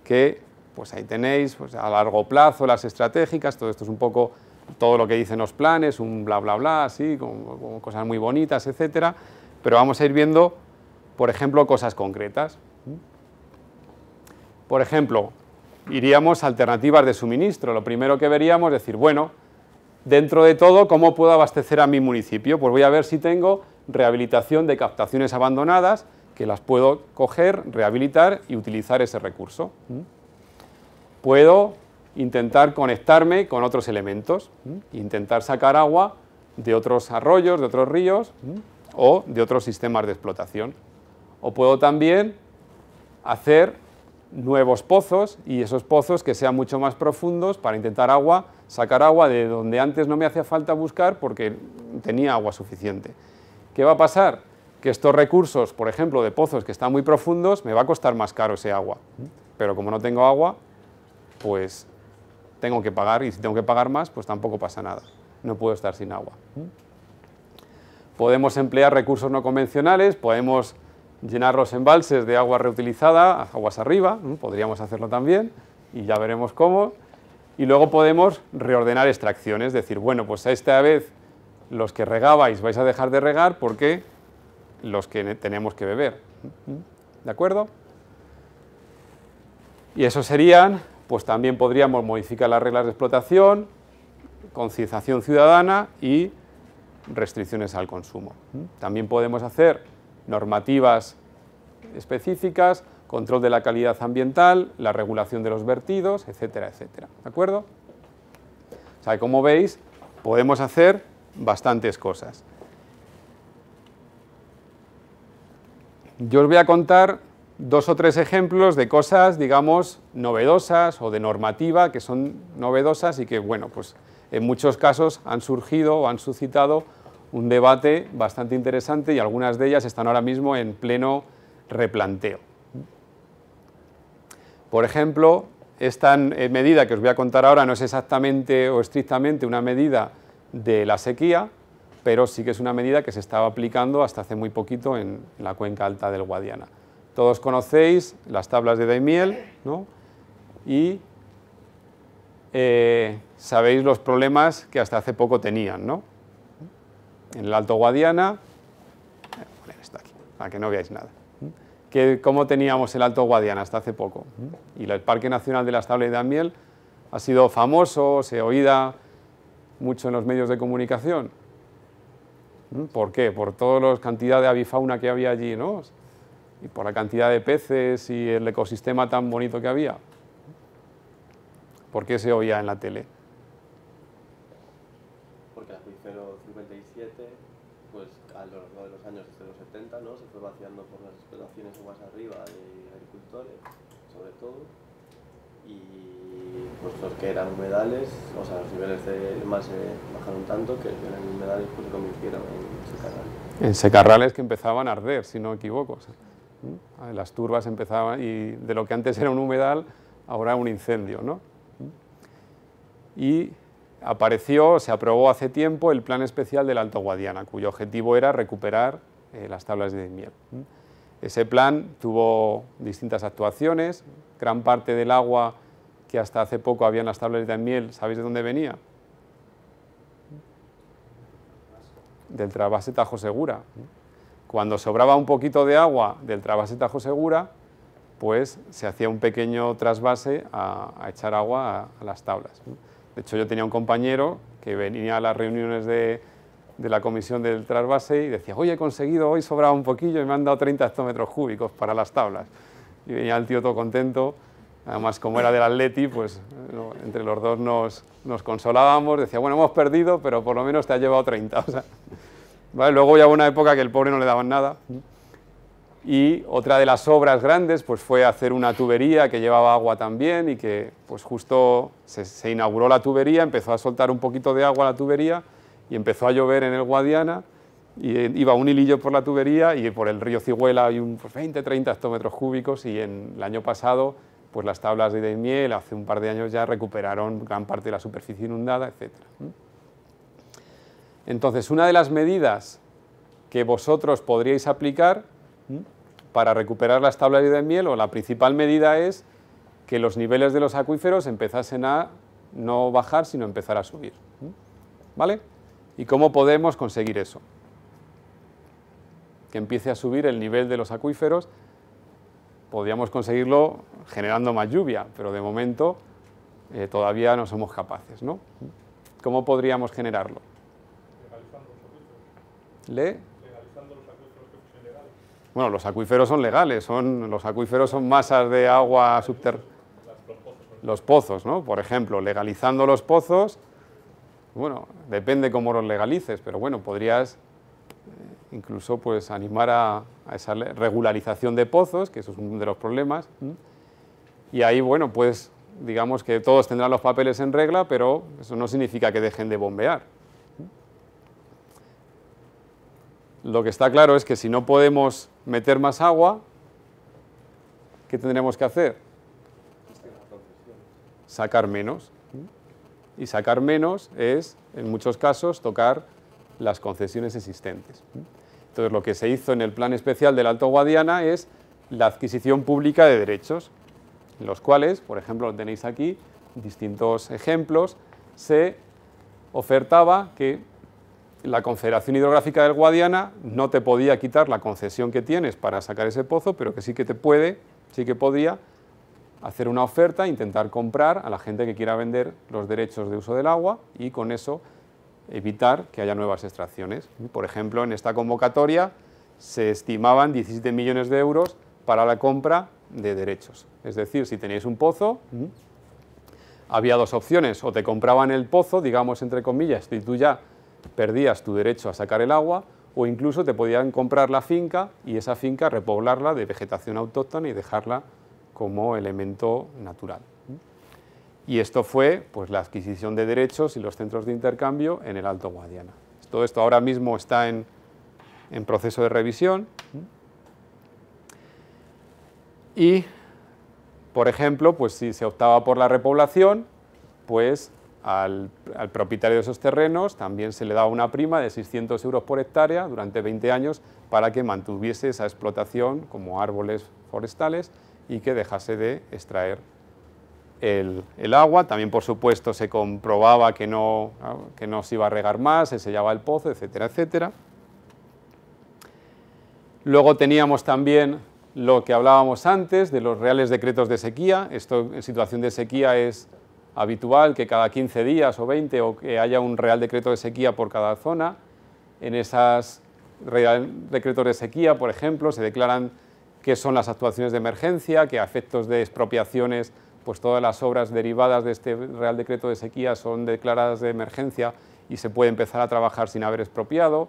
que pues ahí tenéis pues a largo plazo las estratégicas, todo esto es un poco todo lo que dicen los planes, un bla bla bla, así, con, cosas muy bonitas, etcétera, pero vamos a ir viendo, por ejemplo, cosas concretas. Por ejemplo, iríamos a alternativas de suministro. Lo primero que veríamos es decir, bueno, Dentro de todo, ¿cómo puedo abastecer a mi municipio? Pues voy a ver si tengo rehabilitación de captaciones abandonadas, que las puedo coger, rehabilitar y utilizar ese recurso. ¿Mm? Puedo intentar conectarme con otros elementos, ¿Mm? e intentar sacar agua de otros arroyos, de otros ríos ¿Mm? o de otros sistemas de explotación. O puedo también hacer nuevos pozos y esos pozos que sean mucho más profundos para intentar agua, sacar agua de donde antes no me hacía falta buscar porque tenía agua suficiente. ¿Qué va a pasar? Que estos recursos, por ejemplo, de pozos que están muy profundos, me va a costar más caro ese agua. Pero como no tengo agua, pues tengo que pagar y si tengo que pagar más, pues tampoco pasa nada. No puedo estar sin agua. Podemos emplear recursos no convencionales, podemos llenar los embalses de agua reutilizada, aguas arriba, podríamos hacerlo también, y ya veremos cómo. Y luego podemos reordenar extracciones, decir, bueno, pues esta vez los que regabais vais a dejar de regar porque los que tenemos que beber. ¿De acuerdo? Y eso serían, pues también podríamos modificar las reglas de explotación, concienciación ciudadana y restricciones al consumo. También podemos hacer normativas específicas, control de la calidad ambiental, la regulación de los vertidos, etcétera, etcétera. ¿De acuerdo? O sea, como veis, podemos hacer bastantes cosas. Yo os voy a contar dos o tres ejemplos de cosas, digamos, novedosas o de normativa que son novedosas y que, bueno, pues en muchos casos han surgido o han suscitado un debate bastante interesante y algunas de ellas están ahora mismo en pleno replanteo. Por ejemplo, esta eh, medida que os voy a contar ahora no es exactamente o estrictamente una medida de la sequía, pero sí que es una medida que se estaba aplicando hasta hace muy poquito en la cuenca alta del Guadiana. Todos conocéis las tablas de Daimiel, ¿no? Y eh, sabéis los problemas que hasta hace poco tenían, ¿no? en el Alto Guadiana, para que no veáis nada, que cómo teníamos el Alto Guadiana hasta hace poco. Y el Parque Nacional de la Estable de Amiel ha sido famoso, se oída mucho en los medios de comunicación. ¿Por qué? Por toda la cantidad de avifauna que había allí, ¿no? Y por la cantidad de peces y el ecosistema tan bonito que había. ¿Por qué se oía en la tele? vaciando por las explotaciones más arriba de agricultores, sobre todo, y pues los que eran humedales, o sea, los niveles de mar se bajaron tanto que eran humedales pues se convirtieron en secarrales. En secarrales que empezaban a arder, si no me equivoco. ¿Mm? Ah, las turbas empezaban y de lo que antes era un humedal, ahora un incendio, ¿no? ¿Mm? Y apareció, se aprobó hace tiempo el Plan Especial del Alto Guadiana, cuyo objetivo era recuperar eh, las tablas de miel. Ese plan tuvo distintas actuaciones, gran parte del agua que hasta hace poco había en las tablas de miel, ¿sabéis de dónde venía? Del trasvase Tajo Segura. Cuando sobraba un poquito de agua del trasvase Tajo Segura, pues se hacía un pequeño trasvase a, echar agua a, las tablas. De hecho, yo tenía un compañero que venía a las reuniones de, de la comisión del trasvase y decía, oye, he conseguido hoy sobraba un poquillo y me han dado 30 hectómetros cúbicos para las tablas. Y venía el tío todo contento, además como era del Atleti, pues entre los dos nos, nos consolábamos, decía, bueno, hemos perdido, pero por lo menos te ha llevado 30. Luego ya hubo una época que el pobre no le daban nada. Y otra de las obras grandes pues, fue hacer una tubería que llevaba agua también y que pues, justo se, inauguró la tubería, empezó a soltar un poquito de agua la tubería y empezó a llover en el Guadiana y eh, iba un hilillo por la tubería y por el río Cigüela hay un 20, pues, 30 hectómetros cúbicos y en el año pasado pues las tablas de miel hace un par de años ya recuperaron gran parte de la superficie inundada, etc. Entonces, una de las medidas que vosotros podríais aplicar para recuperar las tablas de miel o la principal medida es que los niveles de los acuíferos empezasen a no bajar, sino empezar a subir. ¿Vale? ¿Y cómo podemos conseguir eso? Que empiece a subir el nivel de los acuíferos. Podríamos conseguirlo generando más lluvia, pero de momento todavía no somos capaces. ¿no? ¿Cómo podríamos generarlo? Legalizando los acuíferos. ¿Le? que legales. Bueno, los acuíferos son legales, son, los acuíferos son masas de agua subterránea. Los pozos, ¿no? Por ejemplo, legalizando los pozos, bueno, depende cómo los legalices, pero bueno, podrías eh, incluso pues animar a, a, esa regularización de pozos, que eso es uno de los problemas. Y ahí, bueno, pues digamos que todos tendrán los papeles en regla, pero eso no significa que dejen de bombear. Lo que está claro es que si no podemos meter más agua, ¿qué tendremos que hacer? Sacar menos y sacar menos es, en muchos casos, tocar las concesiones existentes. Entonces, lo que se hizo en el Plan Especial del Alto Guadiana es la adquisición pública de derechos, en los cuales, por ejemplo, tenéis aquí distintos ejemplos, se ofertaba que la Confederación Hidrográfica del Guadiana no te podía quitar la concesión que tienes para sacar ese pozo, pero que sí que te puede, sí que podía hacer una oferta, intentar comprar a la gente que quiera vender los derechos de uso del agua y con eso evitar que haya nuevas extracciones. Por ejemplo, en esta convocatoria se estimaban 17 millones de euros para la compra de derechos. Es decir, si tenéis un pozo, había dos opciones, o te compraban el pozo, digamos entre comillas, y tú ya perdías tu derecho a sacar el agua, o incluso te podían comprar la finca y esa finca repoblarla de vegetación autóctona y dejarla como elemento natural. Y esto fue pues, la adquisición de derechos y los centros de intercambio en el Alto Guadiana. Todo esto ahora mismo está en, proceso de revisión. Y, por ejemplo, pues, si se optaba por la repoblación, pues al, al, propietario de esos terrenos también se le daba una prima de 600 euros por hectárea durante 20 años para que mantuviese esa explotación como árboles forestales y que dejase de extraer el, agua. También, por supuesto, se comprobaba que no, que no se iba a regar más, se sellaba el pozo, etcétera, etcétera. Luego teníamos también lo que hablábamos antes de los reales decretos de sequía. Esto en situación de sequía es habitual que cada 15 días o 20 o que haya un real decreto de sequía por cada zona. En esos reales decretos de sequía, por ejemplo, se declaran qué son las actuaciones de emergencia, que a efectos de expropiaciones, pues todas las obras derivadas de este Real Decreto de Sequía son declaradas de emergencia y se puede empezar a trabajar sin haber expropiado.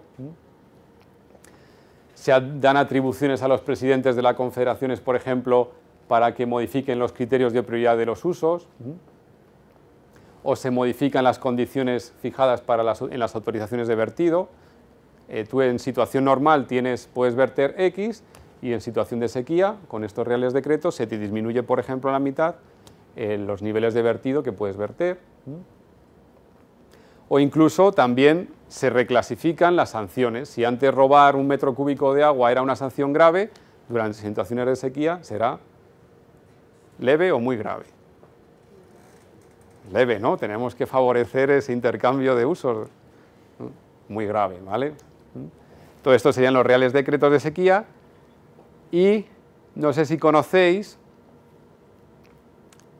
Se dan atribuciones a los presidentes de las confederaciones, por ejemplo, para que modifiquen los criterios de prioridad de los usos, o se modifican las condiciones fijadas para en las autorizaciones de vertido. Eh, tú en situación normal tienes, puedes verter X y en situación de sequía, con estos reales decretos, se te disminuye, por ejemplo, a la mitad eh, los niveles de vertido que puedes verter. O incluso también se reclasifican las sanciones. Si antes robar un metro cúbico de agua era una sanción grave, durante situaciones de sequía será leve o muy grave. Leve, ¿no? Tenemos que favorecer ese intercambio de usos. Muy grave, ¿vale? Todo esto serían los reales decretos de sequía y no sé si conocéis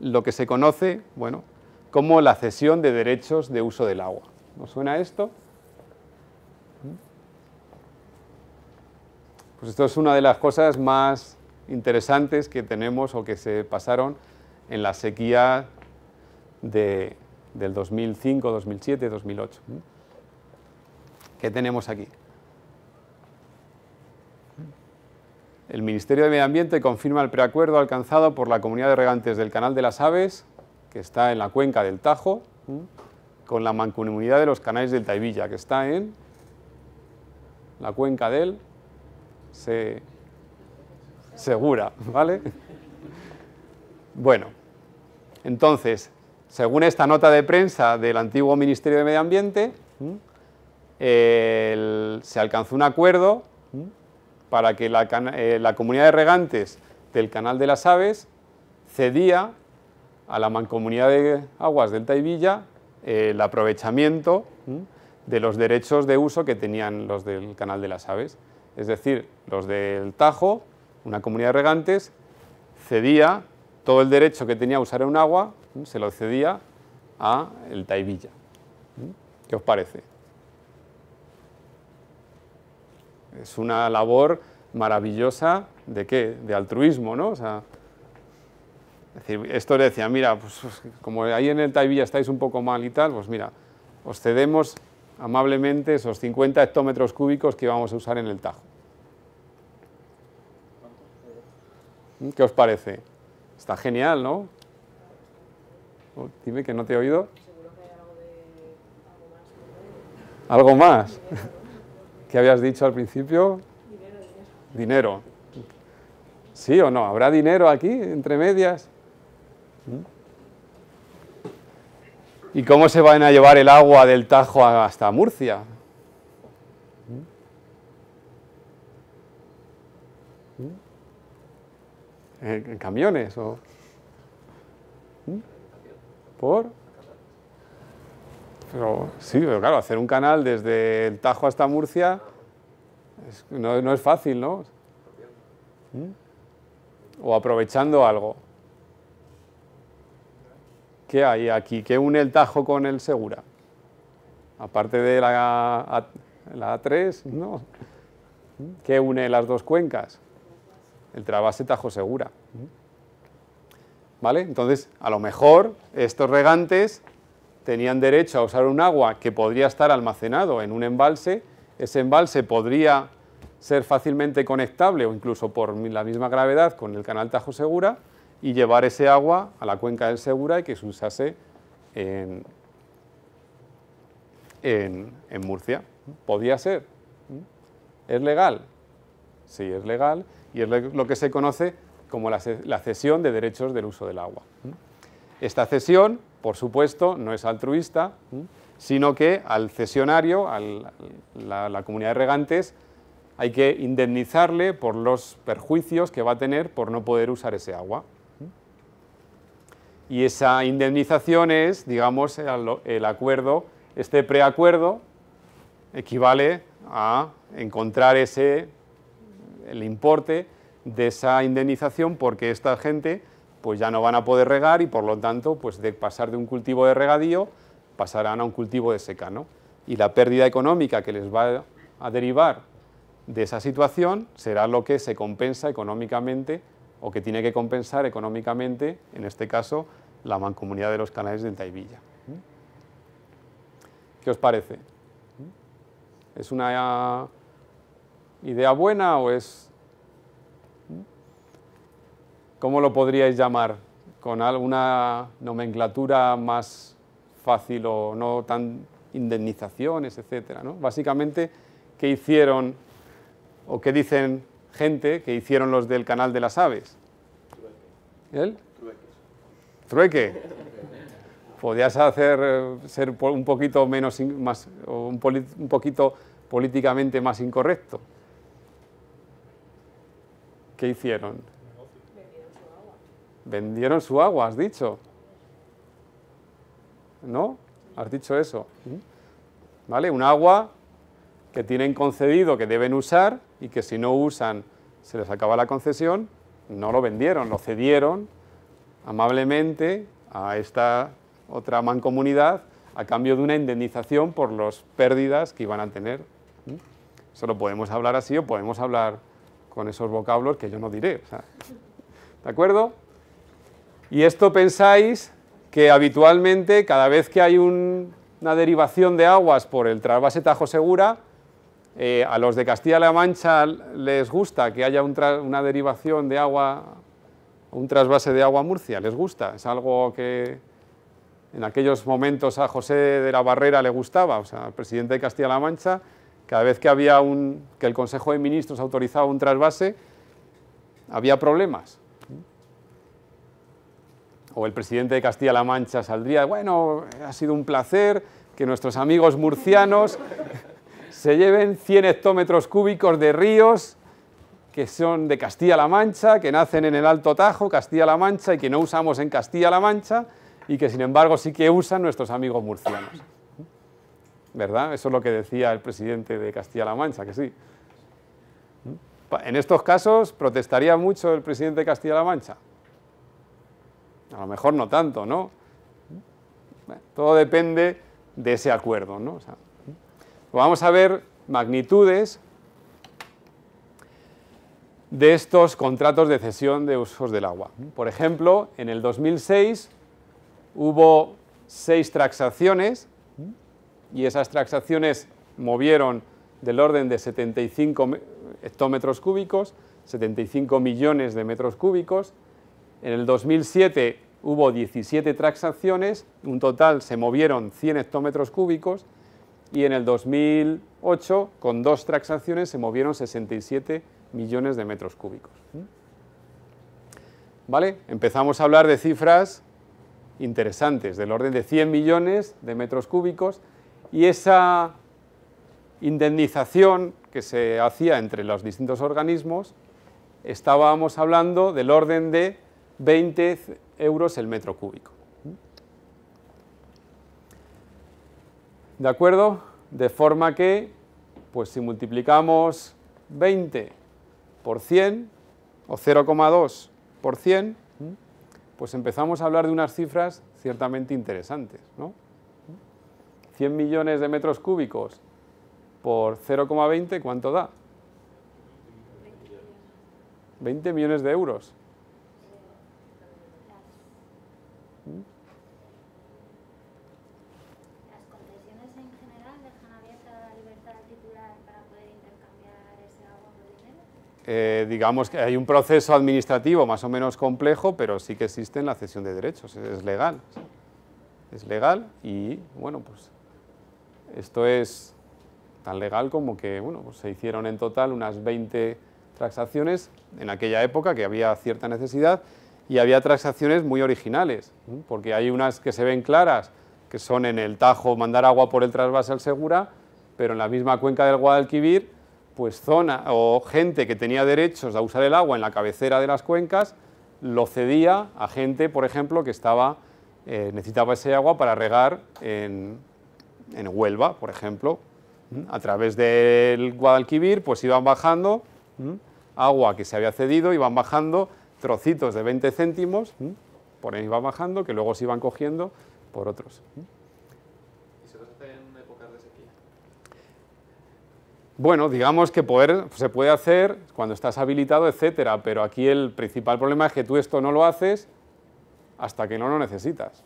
lo que se conoce, bueno, como la cesión de derechos de uso del agua. ¿Nos suena esto? Pues esto es una de las cosas más interesantes que tenemos o que se pasaron en la sequía de, del 2005, 2007, 2008. ¿Qué tenemos aquí? El Ministerio de Medio Ambiente confirma el preacuerdo alcanzado por la comunidad de regantes del Canal de las Aves, que está en la cuenca del Tajo, con la mancomunidad de los canales del Taibilla, que está en la cuenca del Segura, ¿vale? Bueno, entonces, según esta nota de prensa del antiguo Ministerio de Medio Ambiente, se alcanzó un acuerdo para que eh, la, comunidad de regantes del Canal de las Aves cedía a la mancomunidad de aguas del Taibilla eh, el aprovechamiento de los derechos de uso que tenían los del Canal de las Aves. Es decir, los del Tajo, una comunidad de regantes, cedía todo el derecho que tenía a usar un agua, se lo cedía a el Taivilla. ¿Qué os parece? es una labor maravillosa de qué, de altruismo, ¿no? esto decía, mira, pues, pues como ahí en el Taivilla estáis un poco mal y tal, pues mira, os cedemos amablemente esos 50 hectómetros cúbicos que íbamos a usar en el Tajo. ¿Mm? ¿Qué os parece? Está genial, ¿no? Oh, dime que no te he oído. Seguro que hay algo de... Algo más. ¿Algo más? ¿Qué habías dicho al principio? Dinero, ¿Sí o no? ¿Habrá dinero aquí, entre medias? ¿Mm? ¿Y cómo se van a llevar el agua del Tajo hasta Murcia? ¿Mm? ¿En camiones? ¿O? ¿Mm? ¿Por? sí, pero claro, hacer un canal desde el Tajo hasta Murcia no, es fácil, ¿no? ¿Mm? O aprovechando algo. ¿Qué hay aquí? ¿Qué une el Tajo con el Segura? Aparte de la, la A3, ¿no? ¿Qué une las dos cuencas? El trabase Tajo Segura. ¿Mm? ¿Vale? Entonces, a lo mejor estos regantes tenían derecho a usar un agua que podría estar almacenado en un embalse, ese embalse podría ser fácilmente conectable o incluso por la misma gravedad con el canal Tajo Segura y llevar ese agua a la cuenca del Segura y que se usase en, Murcia. Podía ser. ¿Mm? ¿Es legal? Sí, es legal y es lo que se conoce como la cesión de derechos del uso del agua. ¿Mm? Esta cesión por supuesto, no es altruista, sino que al cesionario, a la, comunidad de regantes, hay que indemnizarle por los perjuicios que va a tener por no poder usar ese agua. Y esa indemnización es, digamos, el acuerdo, este preacuerdo equivale a encontrar ese, el importe de esa indemnización porque esta gente pues ya no van a poder regar y por lo tanto, pues de pasar de un cultivo de regadío pasarán a un cultivo de secano. Y la pérdida económica que les va a derivar de esa situación será lo que se compensa económicamente o que tiene que compensar económicamente, en este caso, la mancomunidad de los canales de Taibilla. ¿Qué os parece? ¿Es una idea buena o es ¿Cómo lo podríais llamar? ¿Con alguna nomenclatura más fácil o no tan indemnizaciones, etcétera? Básicamente, ¿qué hicieron o qué dicen gente que hicieron los del canal de las aves? ¿El? Trueque. Trueque. Podías hacer, eh, ser un poquito menos, un, un poquito políticamente más incorrecto. ¿Qué hicieron? Vendieron su agua, has dicho. ¿No? Has dicho eso. ¿Vale? Un agua que tienen concedido, que deben usar y que si no usan se les acaba la concesión, no lo vendieron, lo cedieron amablemente a esta otra mancomunidad a cambio de una indemnización por las pérdidas que iban a tener. lo podemos hablar así o podemos hablar con esos vocablos que yo no diré. ¿De acuerdo? Y esto pensáis que habitualmente cada vez que hay una derivación de aguas por el trasvase Tajo Segura, eh, a los de Castilla-La Mancha les gusta que haya una derivación de agua, un trasvase de agua a Murcia, les gusta, es algo que en aquellos momentos a José de la Barrera le gustaba, o sea, al presidente de Castilla-La Mancha, cada vez que había un, que el Consejo de Ministros autorizaba un trasvase, había problemas o el presidente de Castilla-La Mancha saldría, bueno, ha sido un placer que nuestros amigos murcianos se lleven 100 hectómetros cúbicos de ríos que son de Castilla-La Mancha, que nacen en el Alto Tajo, Castilla-La Mancha, y que no usamos en Castilla-La Mancha, y que sin embargo sí que usan nuestros amigos murcianos. ¿Verdad? Eso es lo que decía el presidente de Castilla-La Mancha, que sí. ¿Mm? En estos casos, ¿protestaría mucho el presidente de Castilla-La Mancha? A lo mejor no tanto, ¿no? todo depende de ese acuerdo, ¿no? ¿Mm? vamos a ver magnitudes de estos contratos de cesión de usos del agua. Por ejemplo, en el 2006 hubo seis transacciones ¿Mm? y esas transacciones movieron del orden de 75 hectómetros cúbicos, 75 millones de metros cúbicos, en el 2007 hubo 17 transacciones, un total se movieron 100 hectómetros cúbicos y en el 2008 con dos transacciones se movieron 67 millones de metros cúbicos. ¿Vale? Empezamos a hablar de cifras interesantes, del orden de 100 millones de metros cúbicos y esa indemnización que se hacía entre los distintos organismos, estábamos hablando del orden de 20 euros el metro cúbico. ¿De acuerdo? De forma que, pues si multiplicamos 20 por 100, o 0,2 por 100, pues empezamos a hablar de unas cifras ciertamente interesantes. ¿no? 100 millones de metros cúbicos por 0,20, ¿cuánto da? 20 millones de euros. Eh, digamos que hay un proceso administrativo más o menos complejo, pero sí que existe en la cesión de derechos, es legal. Es legal y, bueno, pues esto es tan legal como que, bueno, pues, se hicieron en total unas 20 transacciones en aquella época que había cierta necesidad y había transacciones muy originales, porque hay unas que se ven claras, que son en el Tajo mandar agua por el trasvase al Segura, pero en la misma cuenca del Guadalquivir pues zona o gente que tenía derechos a usar el agua en la cabecera de las cuencas lo cedía a gente, por ejemplo, que estaba, eh, necesitaba ese agua para regar en, en Huelva, por ejemplo. A través del Guadalquivir, pues iban bajando agua que se había cedido, iban bajando trocitos de 20 céntimos, por ahí iban bajando, que luego se iban cogiendo por otros. Bueno, digamos que poder, se puede hacer cuando estás habilitado, etcétera, pero aquí el principal problema es que tú esto no lo haces hasta que no lo necesitas,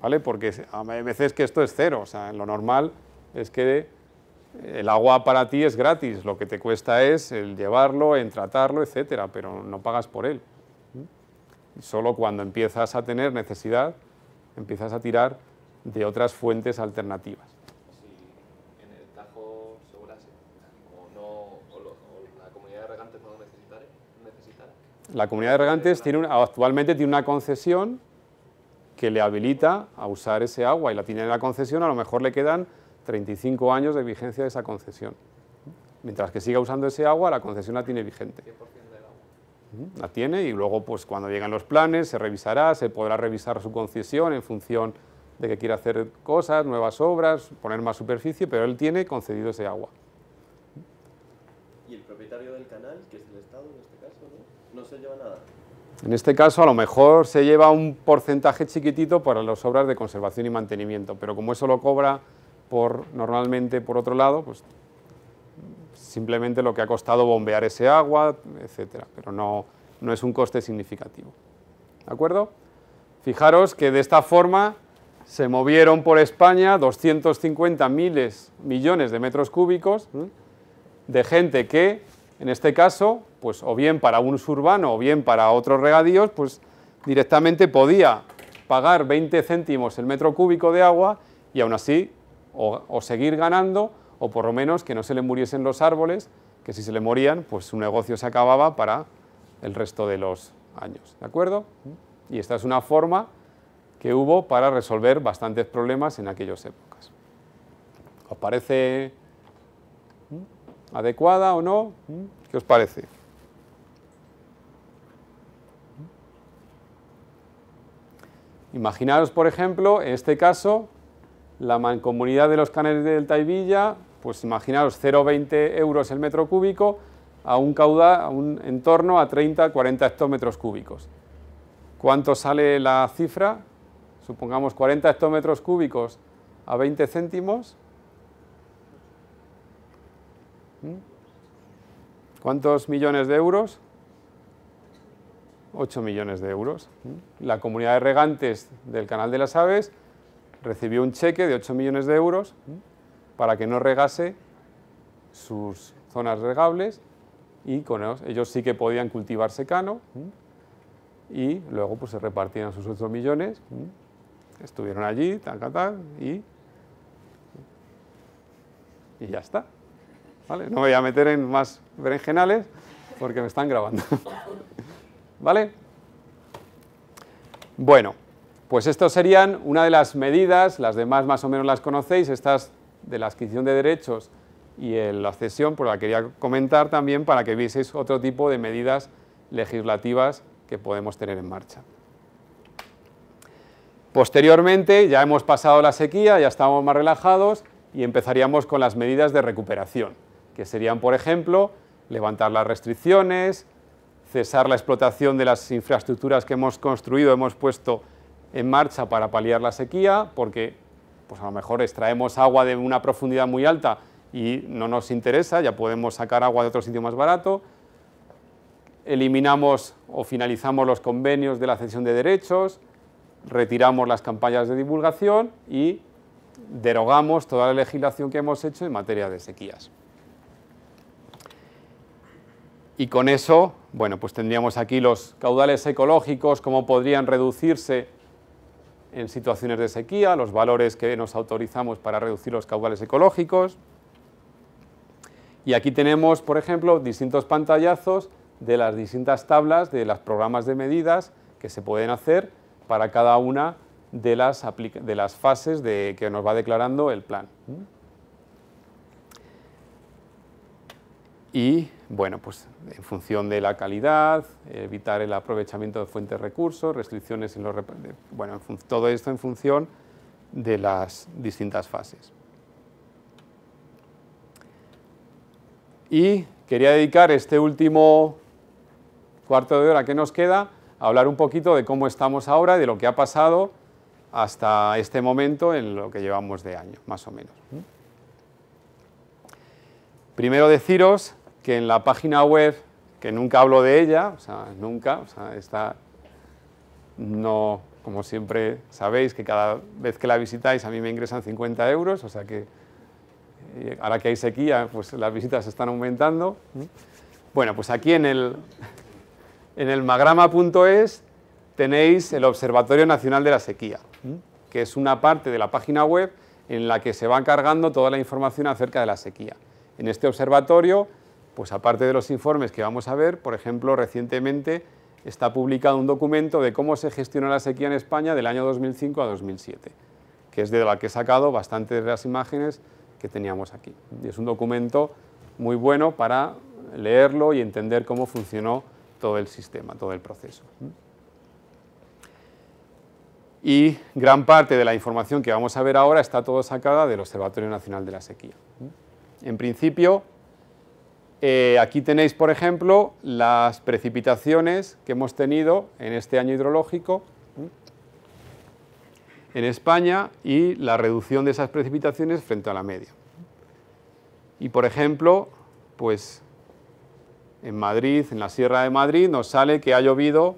¿vale? Porque hay veces que esto es cero, o sea, lo normal es que el agua para ti es gratis, lo que te cuesta es el llevarlo, en tratarlo, etcétera, pero no pagas por él. Solo cuando empiezas a tener necesidad, empiezas a tirar de otras fuentes alternativas. la comunidad de regantes tiene actualmente tiene una concesión que le habilita a usar ese agua y la tiene en la concesión, a lo mejor le quedan 35 años de vigencia de esa concesión. Mientras que siga usando ese agua, la concesión la tiene vigente. del agua. La tiene y luego, pues cuando llegan los planes, se revisará, se podrá revisar su concesión en función de que quiera hacer cosas, nuevas obras, poner más superficie, pero él tiene concedido ese agua. ¿Y el propietario del canal, no se lleva nada. En este caso, a lo mejor se lleva un porcentaje chiquitito para las obras de conservación y mantenimiento, pero como eso lo cobra por, normalmente por otro lado, pues simplemente lo que ha costado bombear ese agua, etcétera, pero no, no es un coste significativo. ¿De acuerdo? Fijaros que de esta forma se movieron por España 250 miles, millones de metros cúbicos de gente que en este caso, pues o bien para un surbano o bien para otros regadíos, pues directamente podía pagar 20 céntimos el metro cúbico de agua y aún así o, o seguir ganando o por lo menos que no se le muriesen los árboles, que si se le morían, pues su negocio se acababa para el resto de los años. ¿De acuerdo? Y esta es una forma que hubo para resolver bastantes problemas en aquellas épocas. ¿Os parece? ¿Adecuada o no? ¿Qué os parece? Imaginaros, por ejemplo, en este caso, la mancomunidad de los canales del Villa, pues imaginaros 0,20 euros el metro cúbico a un caudal, a un entorno a 30-40 hectómetros cúbicos. ¿Cuánto sale la cifra? Supongamos 40 hectómetros cúbicos a 20 céntimos, ¿Mm? ¿Cuántos millones de euros? 8 millones de euros. ¿Mm? La comunidad de regantes del Canal de las Aves recibió un cheque de 8 millones de euros ¿Mm? para que no regase sus zonas regables y con ellos, ellos sí que podían cultivar secano y luego pues se repartían sus 8 millones, estuvieron allí, tal, y ya está. No me voy a meter en más berenjenales porque me están grabando. ¿Vale? Bueno, pues estas serían una de las medidas, las demás más o menos las conocéis, estas de la adquisición de derechos y la cesión, pues la quería comentar también para que vieseis otro tipo de medidas legislativas que podemos tener en marcha. Posteriormente, ya hemos pasado la sequía, ya estamos más relajados y empezaríamos con las medidas de recuperación que serían, por ejemplo, levantar las restricciones, cesar la explotación de las infraestructuras que hemos construido, hemos puesto en marcha para paliar la sequía, porque pues a lo mejor extraemos agua de una profundidad muy alta y no nos interesa, ya podemos sacar agua de otro sitio más barato, eliminamos o finalizamos los convenios de la cesión de derechos, retiramos las campañas de divulgación y derogamos toda la legislación que hemos hecho en materia de sequías. Y con eso, bueno, pues tendríamos aquí los caudales ecológicos, cómo podrían reducirse en situaciones de sequía, los valores que nos autorizamos para reducir los caudales ecológicos. Y aquí tenemos, por ejemplo, distintos pantallazos de las distintas tablas de los programas de medidas que se pueden hacer para cada una de las, fases de que nos va declarando el plan. Y bueno, pues en función de la calidad, evitar el aprovechamiento de fuentes de recursos, restricciones en los... Bueno, todo esto en función de las distintas fases. Y quería dedicar este último cuarto de hora que nos queda a hablar un poquito de cómo estamos ahora y de lo que ha pasado hasta este momento en lo que llevamos de año, más o menos. Primero deciros que en la página web, que nunca hablo de ella, nunca, está, no, como siempre sabéis, que cada vez que la visitáis a mí me ingresan 50 euros, o sea que ahora que hay sequía, pues las visitas están aumentando. Bueno, pues aquí en el, en el magrama.es tenéis el Observatorio Nacional de la Sequía, que es una parte de la página web en la que se va cargando toda la información acerca de la sequía. En este observatorio pues aparte de los informes que vamos a ver, por ejemplo, recientemente está publicado un documento de cómo se gestionó la sequía en España del año 2005 a 2007, que es de la que he sacado bastantes de las imágenes que teníamos aquí. Y es un documento muy bueno para leerlo y entender cómo funcionó todo el sistema, todo el proceso. Y gran parte de la información que vamos a ver ahora está todo sacada del Observatorio Nacional de la Sequía. En principio, eh, aquí tenéis, por ejemplo, las precipitaciones que hemos tenido en este año hidrológico en España y la reducción de esas precipitaciones frente a la media. Y, por ejemplo, pues en Madrid, en la Sierra de Madrid, nos sale que ha llovido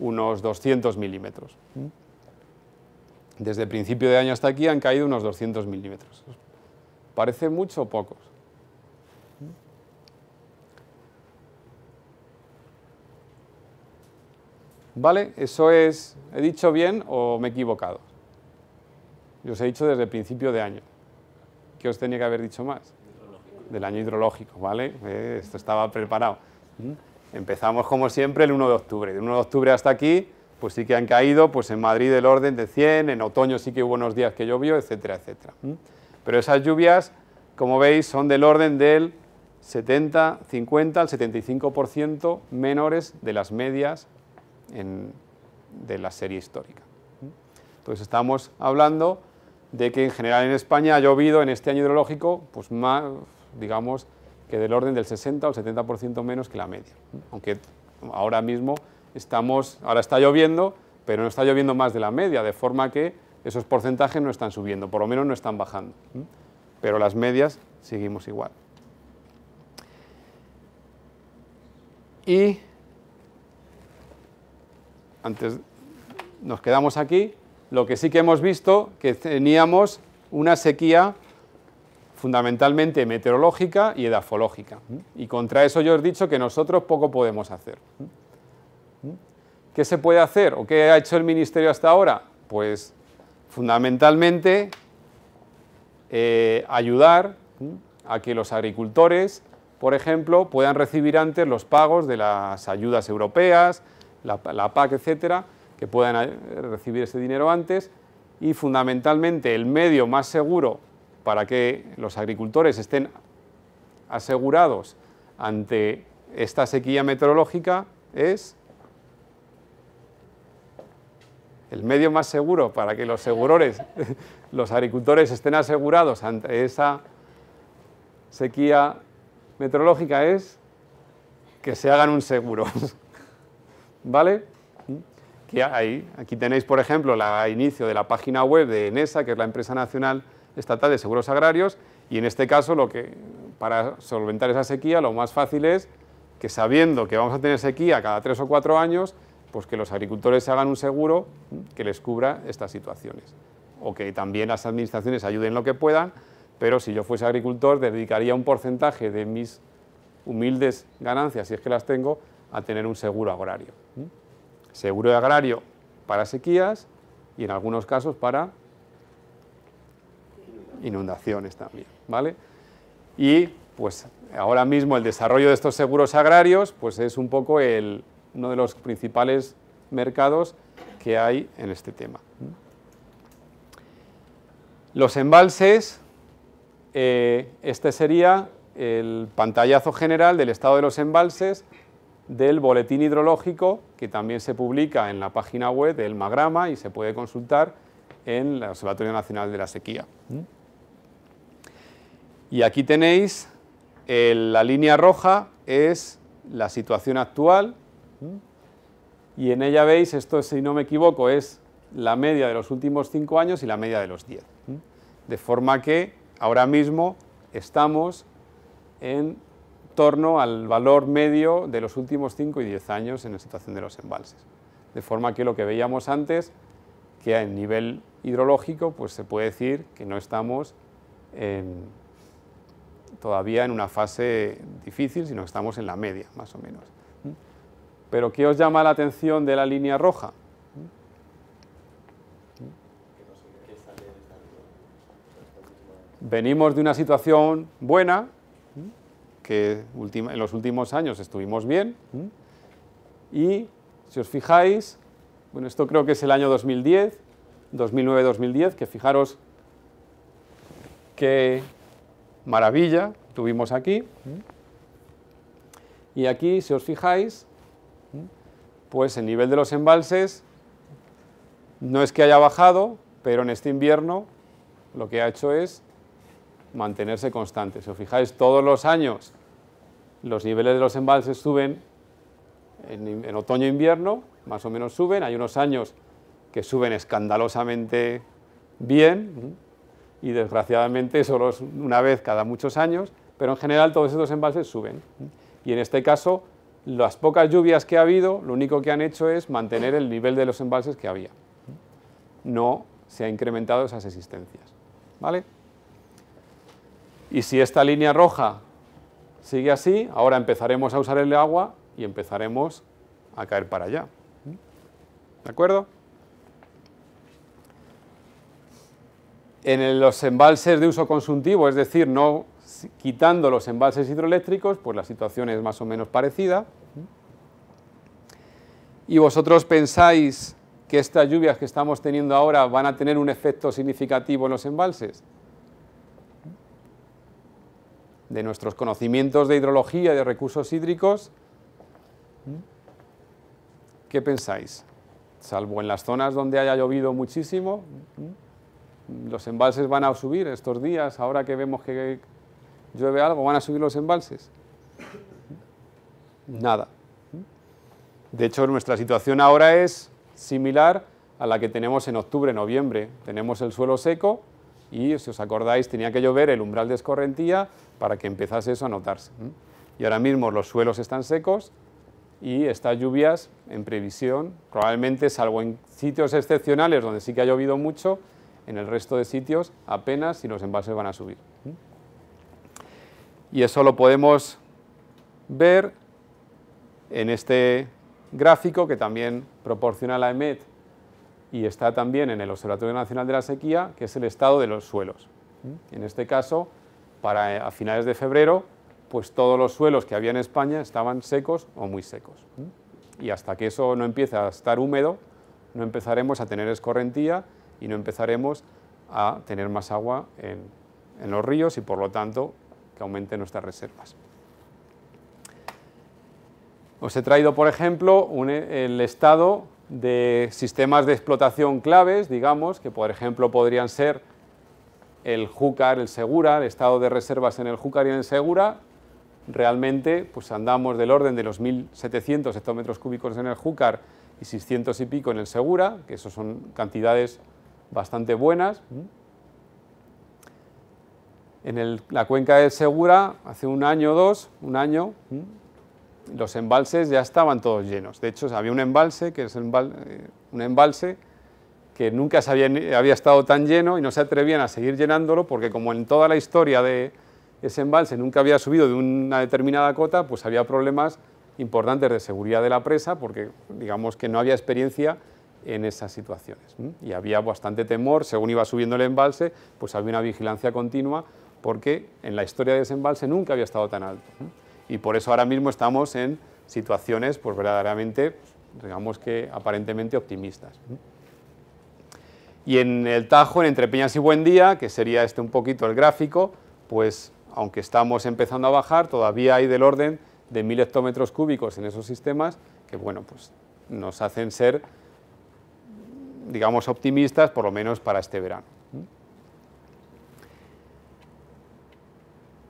unos 200 milímetros. Desde el principio de año hasta aquí han caído unos 200 milímetros. ¿Parece mucho o pocos? ¿Vale? Eso es, ¿he dicho bien o me he equivocado? Yo os he dicho desde el principio de año. ¿Qué os tenía que haber dicho más? Del año hidrológico, ¿vale? Eh, esto estaba preparado. ¿Mm? Empezamos como siempre el 1 de octubre. Del 1 de octubre hasta aquí, pues sí que han caído, pues en Madrid el orden de 100, en otoño sí que hubo unos días que llovió, etcétera, etcétera. ¿Mm? Pero esas lluvias, como veis, son del orden del 70, 50 al 75% menores de las medias de la serie histórica. Entonces estamos hablando de que en general en España ha llovido en este año hidrológico, pues más, digamos, que del orden del 60 o el 70% menos que la media. Aunque ahora mismo estamos, ahora está lloviendo, pero no está lloviendo más de la media, de forma que esos porcentajes no están subiendo, por lo menos no están bajando. Pero las medias seguimos igual. Y antes nos quedamos aquí. Lo que sí que hemos visto que teníamos una sequía fundamentalmente meteorológica y edafológica. Y contra eso yo he dicho que nosotros poco podemos hacer. ¿Qué se puede hacer o qué ha hecho el Ministerio hasta ahora? Pues fundamentalmente eh, ayudar a que los agricultores, por ejemplo, puedan recibir antes los pagos de las ayudas europeas, la, PAC, etcétera, que puedan eh, recibir ese dinero antes y fundamentalmente el medio más seguro para que los agricultores estén asegurados ante esta sequía meteorológica es el medio más seguro para que los los agricultores estén asegurados ante esa sequía meteorológica es que se hagan un seguro. ¿vale? Que ahí, aquí tenéis, por ejemplo, la inicio de la página web de ENESA, que es la empresa nacional estatal de seguros agrarios, y en este caso, lo que, para solventar esa sequía, lo más fácil es que sabiendo que vamos a tener sequía cada tres o cuatro años, pues que los agricultores se hagan un seguro que les cubra estas situaciones. O que también las administraciones ayuden lo que puedan, pero si yo fuese agricultor, dedicaría un porcentaje de mis humildes ganancias, si es que las tengo, a tener un seguro agrario. Seguro agrario para sequías y en algunos casos para inundaciones también, ¿vale? Y pues ahora mismo el desarrollo de estos seguros agrarios pues es un poco el, uno de los principales mercados que hay en este tema. Los embalses, eh, este sería el pantallazo general del estado de los embalses del boletín hidrológico que también se publica en la página web del Magrama y se puede consultar en el Observatorio Nacional de la Sequía. Y aquí tenéis, la línea roja es la situación actual y en ella veis, esto si no me equivoco es la media de los últimos cinco años y la media de los diez De forma que ahora mismo estamos en torno al valor medio de los últimos 5 y 10 años en la situación de los embalses. De forma que lo que veíamos antes, que en nivel hidrológico, pues se puede decir que no estamos todavía en una fase difícil, sino que estamos en la media, más o menos. Pero ¿qué os llama la atención de la línea roja? Venimos de una situación buena, que en los últimos años estuvimos bien. Y si os fijáis, bueno, esto creo que es el año 2010, 2009-2010, que fijaros qué maravilla tuvimos aquí. Y aquí, si os fijáis, pues el nivel de los embalses no es que haya bajado, pero en este invierno lo que ha hecho es mantenerse constante. Si os fijáis, todos los años los niveles de los embalses suben en, otoño e invierno, más o menos suben. Hay unos años que suben escandalosamente bien y desgraciadamente solo es una vez cada muchos años, pero en general todos esos embalses suben. Y en este caso, las pocas lluvias que ha habido, lo único que han hecho es mantener el nivel de los embalses que había. No se ha incrementado esas existencias. ¿Vale? Y si esta línea roja sigue así, ahora empezaremos a usar el agua y empezaremos a caer para allá. ¿De acuerdo? En los embalses de uso consultivo, es decir, no quitando los embalses hidroeléctricos, pues la situación es más o menos parecida. Y vosotros pensáis que estas lluvias que estamos teniendo ahora van a tener un efecto significativo en los embalses de nuestros conocimientos de hidrología y de recursos hídricos, ¿qué pensáis? Salvo en las zonas donde haya llovido muchísimo, los embalses van a subir estos días, ahora que vemos que llueve algo, van a subir los embalses. Nada. De hecho, nuestra situación ahora es similar a la que tenemos en octubre, noviembre. Tenemos el suelo seco y, si os acordáis, tenía que llover el umbral de escorrentía para que empezase eso a notarse. Y ahora mismo los suelos están secos y estas lluvias, en previsión, probablemente salvo en sitios excepcionales donde sí que ha llovido mucho, en el resto de sitios apenas si los embalses van a subir. Y eso lo podemos ver en este gráfico que también proporciona la EMET y está también en el Observatorio Nacional de la Sequía, que es el estado de los suelos. En este caso, para eh, a finales de febrero, pues todos los suelos que había en España estaban secos o muy secos. Y hasta que eso no empiece a estar húmedo, no empezaremos a tener escorrentía y no empezaremos a tener más agua en, los ríos y por lo tanto que aumente nuestras reservas. Os he traído, por ejemplo, el estado de sistemas de explotación claves, digamos, que por ejemplo podrían ser el Júcar, el Segura, el estado de reservas en el Júcar y en el Segura, realmente pues andamos del orden de los 1.700 hectómetros cúbicos en el Júcar y 600 y pico en el Segura, que eso son cantidades bastante buenas. En la cuenca del Segura, hace un año o dos, un año, los embalses ya estaban todos llenos. De hecho, había un embalse, que es eh, un embalse que nunca había, había, estado tan lleno y no se atrevían a seguir llenándolo porque como en toda la historia de ese embalse nunca había subido de una determinada cota, pues había problemas importantes de seguridad de la presa porque digamos que no había experiencia en esas situaciones. Y había bastante temor, según iba subiendo el embalse, pues había una vigilancia continua porque en la historia de ese embalse nunca había estado tan alto. Y por eso ahora mismo estamos en situaciones pues verdaderamente, digamos que aparentemente optimistas. Y en el Tajo, en Entre Peñas y Buendía, que sería este un poquito el gráfico, pues aunque estamos empezando a bajar, todavía hay del orden de mil hectómetros cúbicos en esos sistemas que, bueno, pues nos hacen ser, digamos, optimistas, por lo menos para este verano.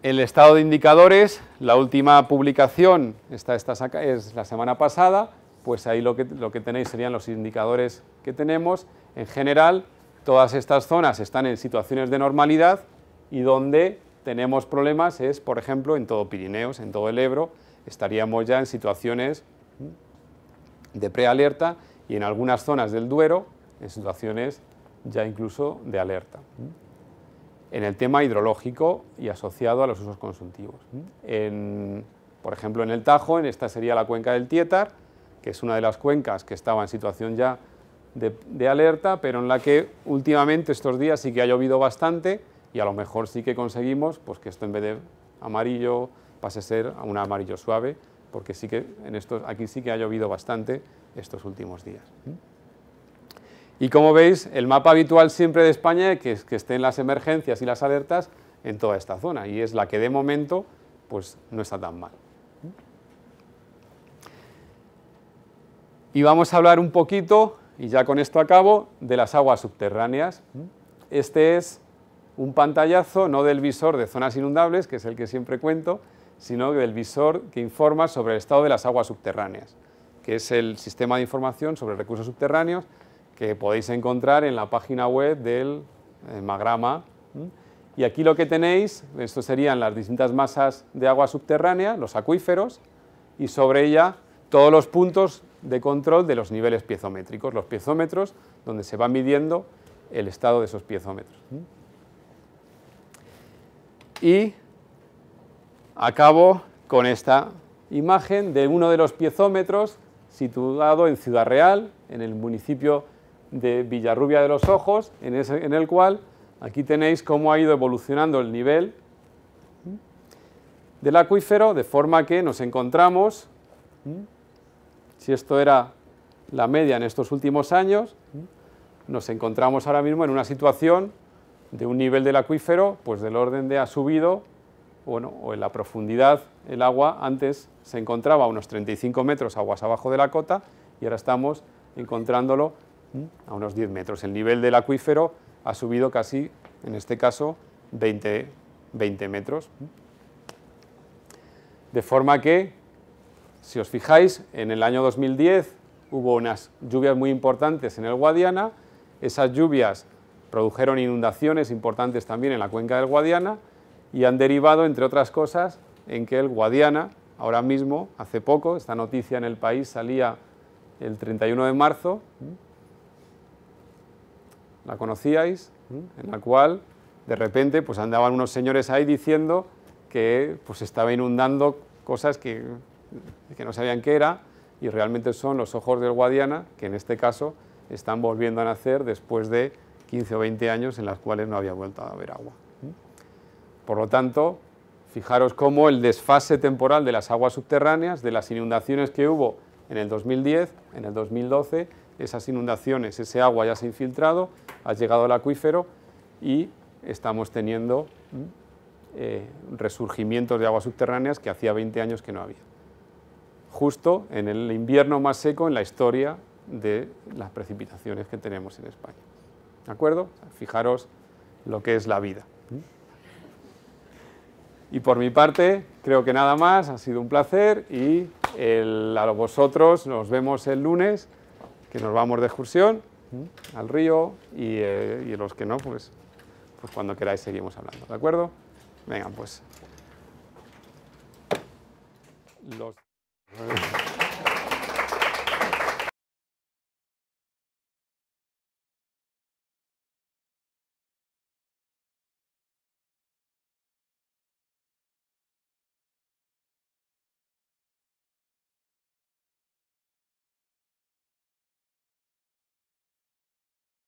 El estado de indicadores, la última publicación, esta, es la semana pasada, pues ahí lo que, lo que tenéis serían los indicadores que tenemos en general, todas estas zonas están en situaciones de normalidad y donde tenemos problemas es, por ejemplo, en todo Pirineos, en todo el Ebro, estaríamos ya en situaciones de prealerta y en algunas zonas del Duero en situaciones ya incluso de alerta. En el tema hidrológico y asociado a los usos consultivos. por ejemplo, en el Tajo, en esta sería la cuenca del Tietar, que es una de las cuencas que estaba en situación ya de, alerta, pero en la que últimamente estos días sí que ha llovido bastante y a lo mejor sí que conseguimos pues, que esto en vez de amarillo pase a ser un amarillo suave, porque sí que en estos, aquí sí que ha llovido bastante estos últimos días. Y como veis, el mapa habitual siempre de España que es que estén las emergencias y las alertas en toda esta zona, y es la que de momento pues, no está tan mal. Y vamos a hablar un poquito y ya con esto acabo, de las aguas subterráneas. Mm. Este es un pantallazo, no del visor de zonas inundables, que es el que siempre cuento, sino del visor que informa sobre el estado de las aguas subterráneas, que es el sistema de información sobre recursos subterráneos que podéis encontrar en la página web del eh, Magrama. Y aquí lo que tenéis, esto serían las distintas masas de agua subterránea, los acuíferos, y sobre ella todos los puntos de control de los niveles piezométricos, los piezómetros donde se va midiendo el estado de esos piezómetros. Y acabo con esta imagen de uno de los piezómetros situado en Ciudad Real, en el municipio de Villarrubia de los Ojos, en, en el cual aquí tenéis cómo ha ido evolucionando el nivel del acuífero, de forma que nos encontramos si esto era la media en estos últimos años, nos encontramos ahora mismo en una situación de un nivel del acuífero, pues del orden de ha subido, bueno, o en la profundidad, el agua antes se encontraba a unos 35 metros aguas abajo de la cota y ahora estamos encontrándolo mm, a unos 10 metros. El nivel del acuífero ha subido casi, en este caso, 20, 20 metros. Mm. De forma que si os fijáis, en el año 2010 hubo unas lluvias muy importantes en el Guadiana, esas lluvias produjeron inundaciones importantes también en la cuenca del Guadiana y han derivado, entre otras cosas, en que el Guadiana, ahora mismo, hace poco, esta noticia en el país salía el 31 de marzo, ¿Mm? la conocíais, ¿Mm? en la cual de repente pues andaban unos señores ahí diciendo que pues estaba inundando cosas que que no sabían qué era, y realmente son los ojos del Guadiana, que en este caso están volviendo a nacer después de 15 o 20 años en las cuales no había vuelto a haber agua. Por lo tanto, fijaros cómo el desfase temporal de las aguas subterráneas, de las inundaciones que hubo en el 2010, en el 2012, esas inundaciones, ese agua ya se ha infiltrado, ha llegado al acuífero y estamos teniendo eh, resurgimientos de aguas subterráneas que hacía 20 años que no había justo en el invierno más seco en la historia de las precipitaciones que tenemos en España. ¿De acuerdo? Fijaros lo que es la vida. Y por mi parte, creo que nada más, ha sido un placer y a vosotros nos vemos el lunes, que nos vamos de excursión ¿Mm? al río eh, y, los que no, pues, pues cuando queráis seguimos hablando, ¿de acuerdo? Venga, pues... Los... Right.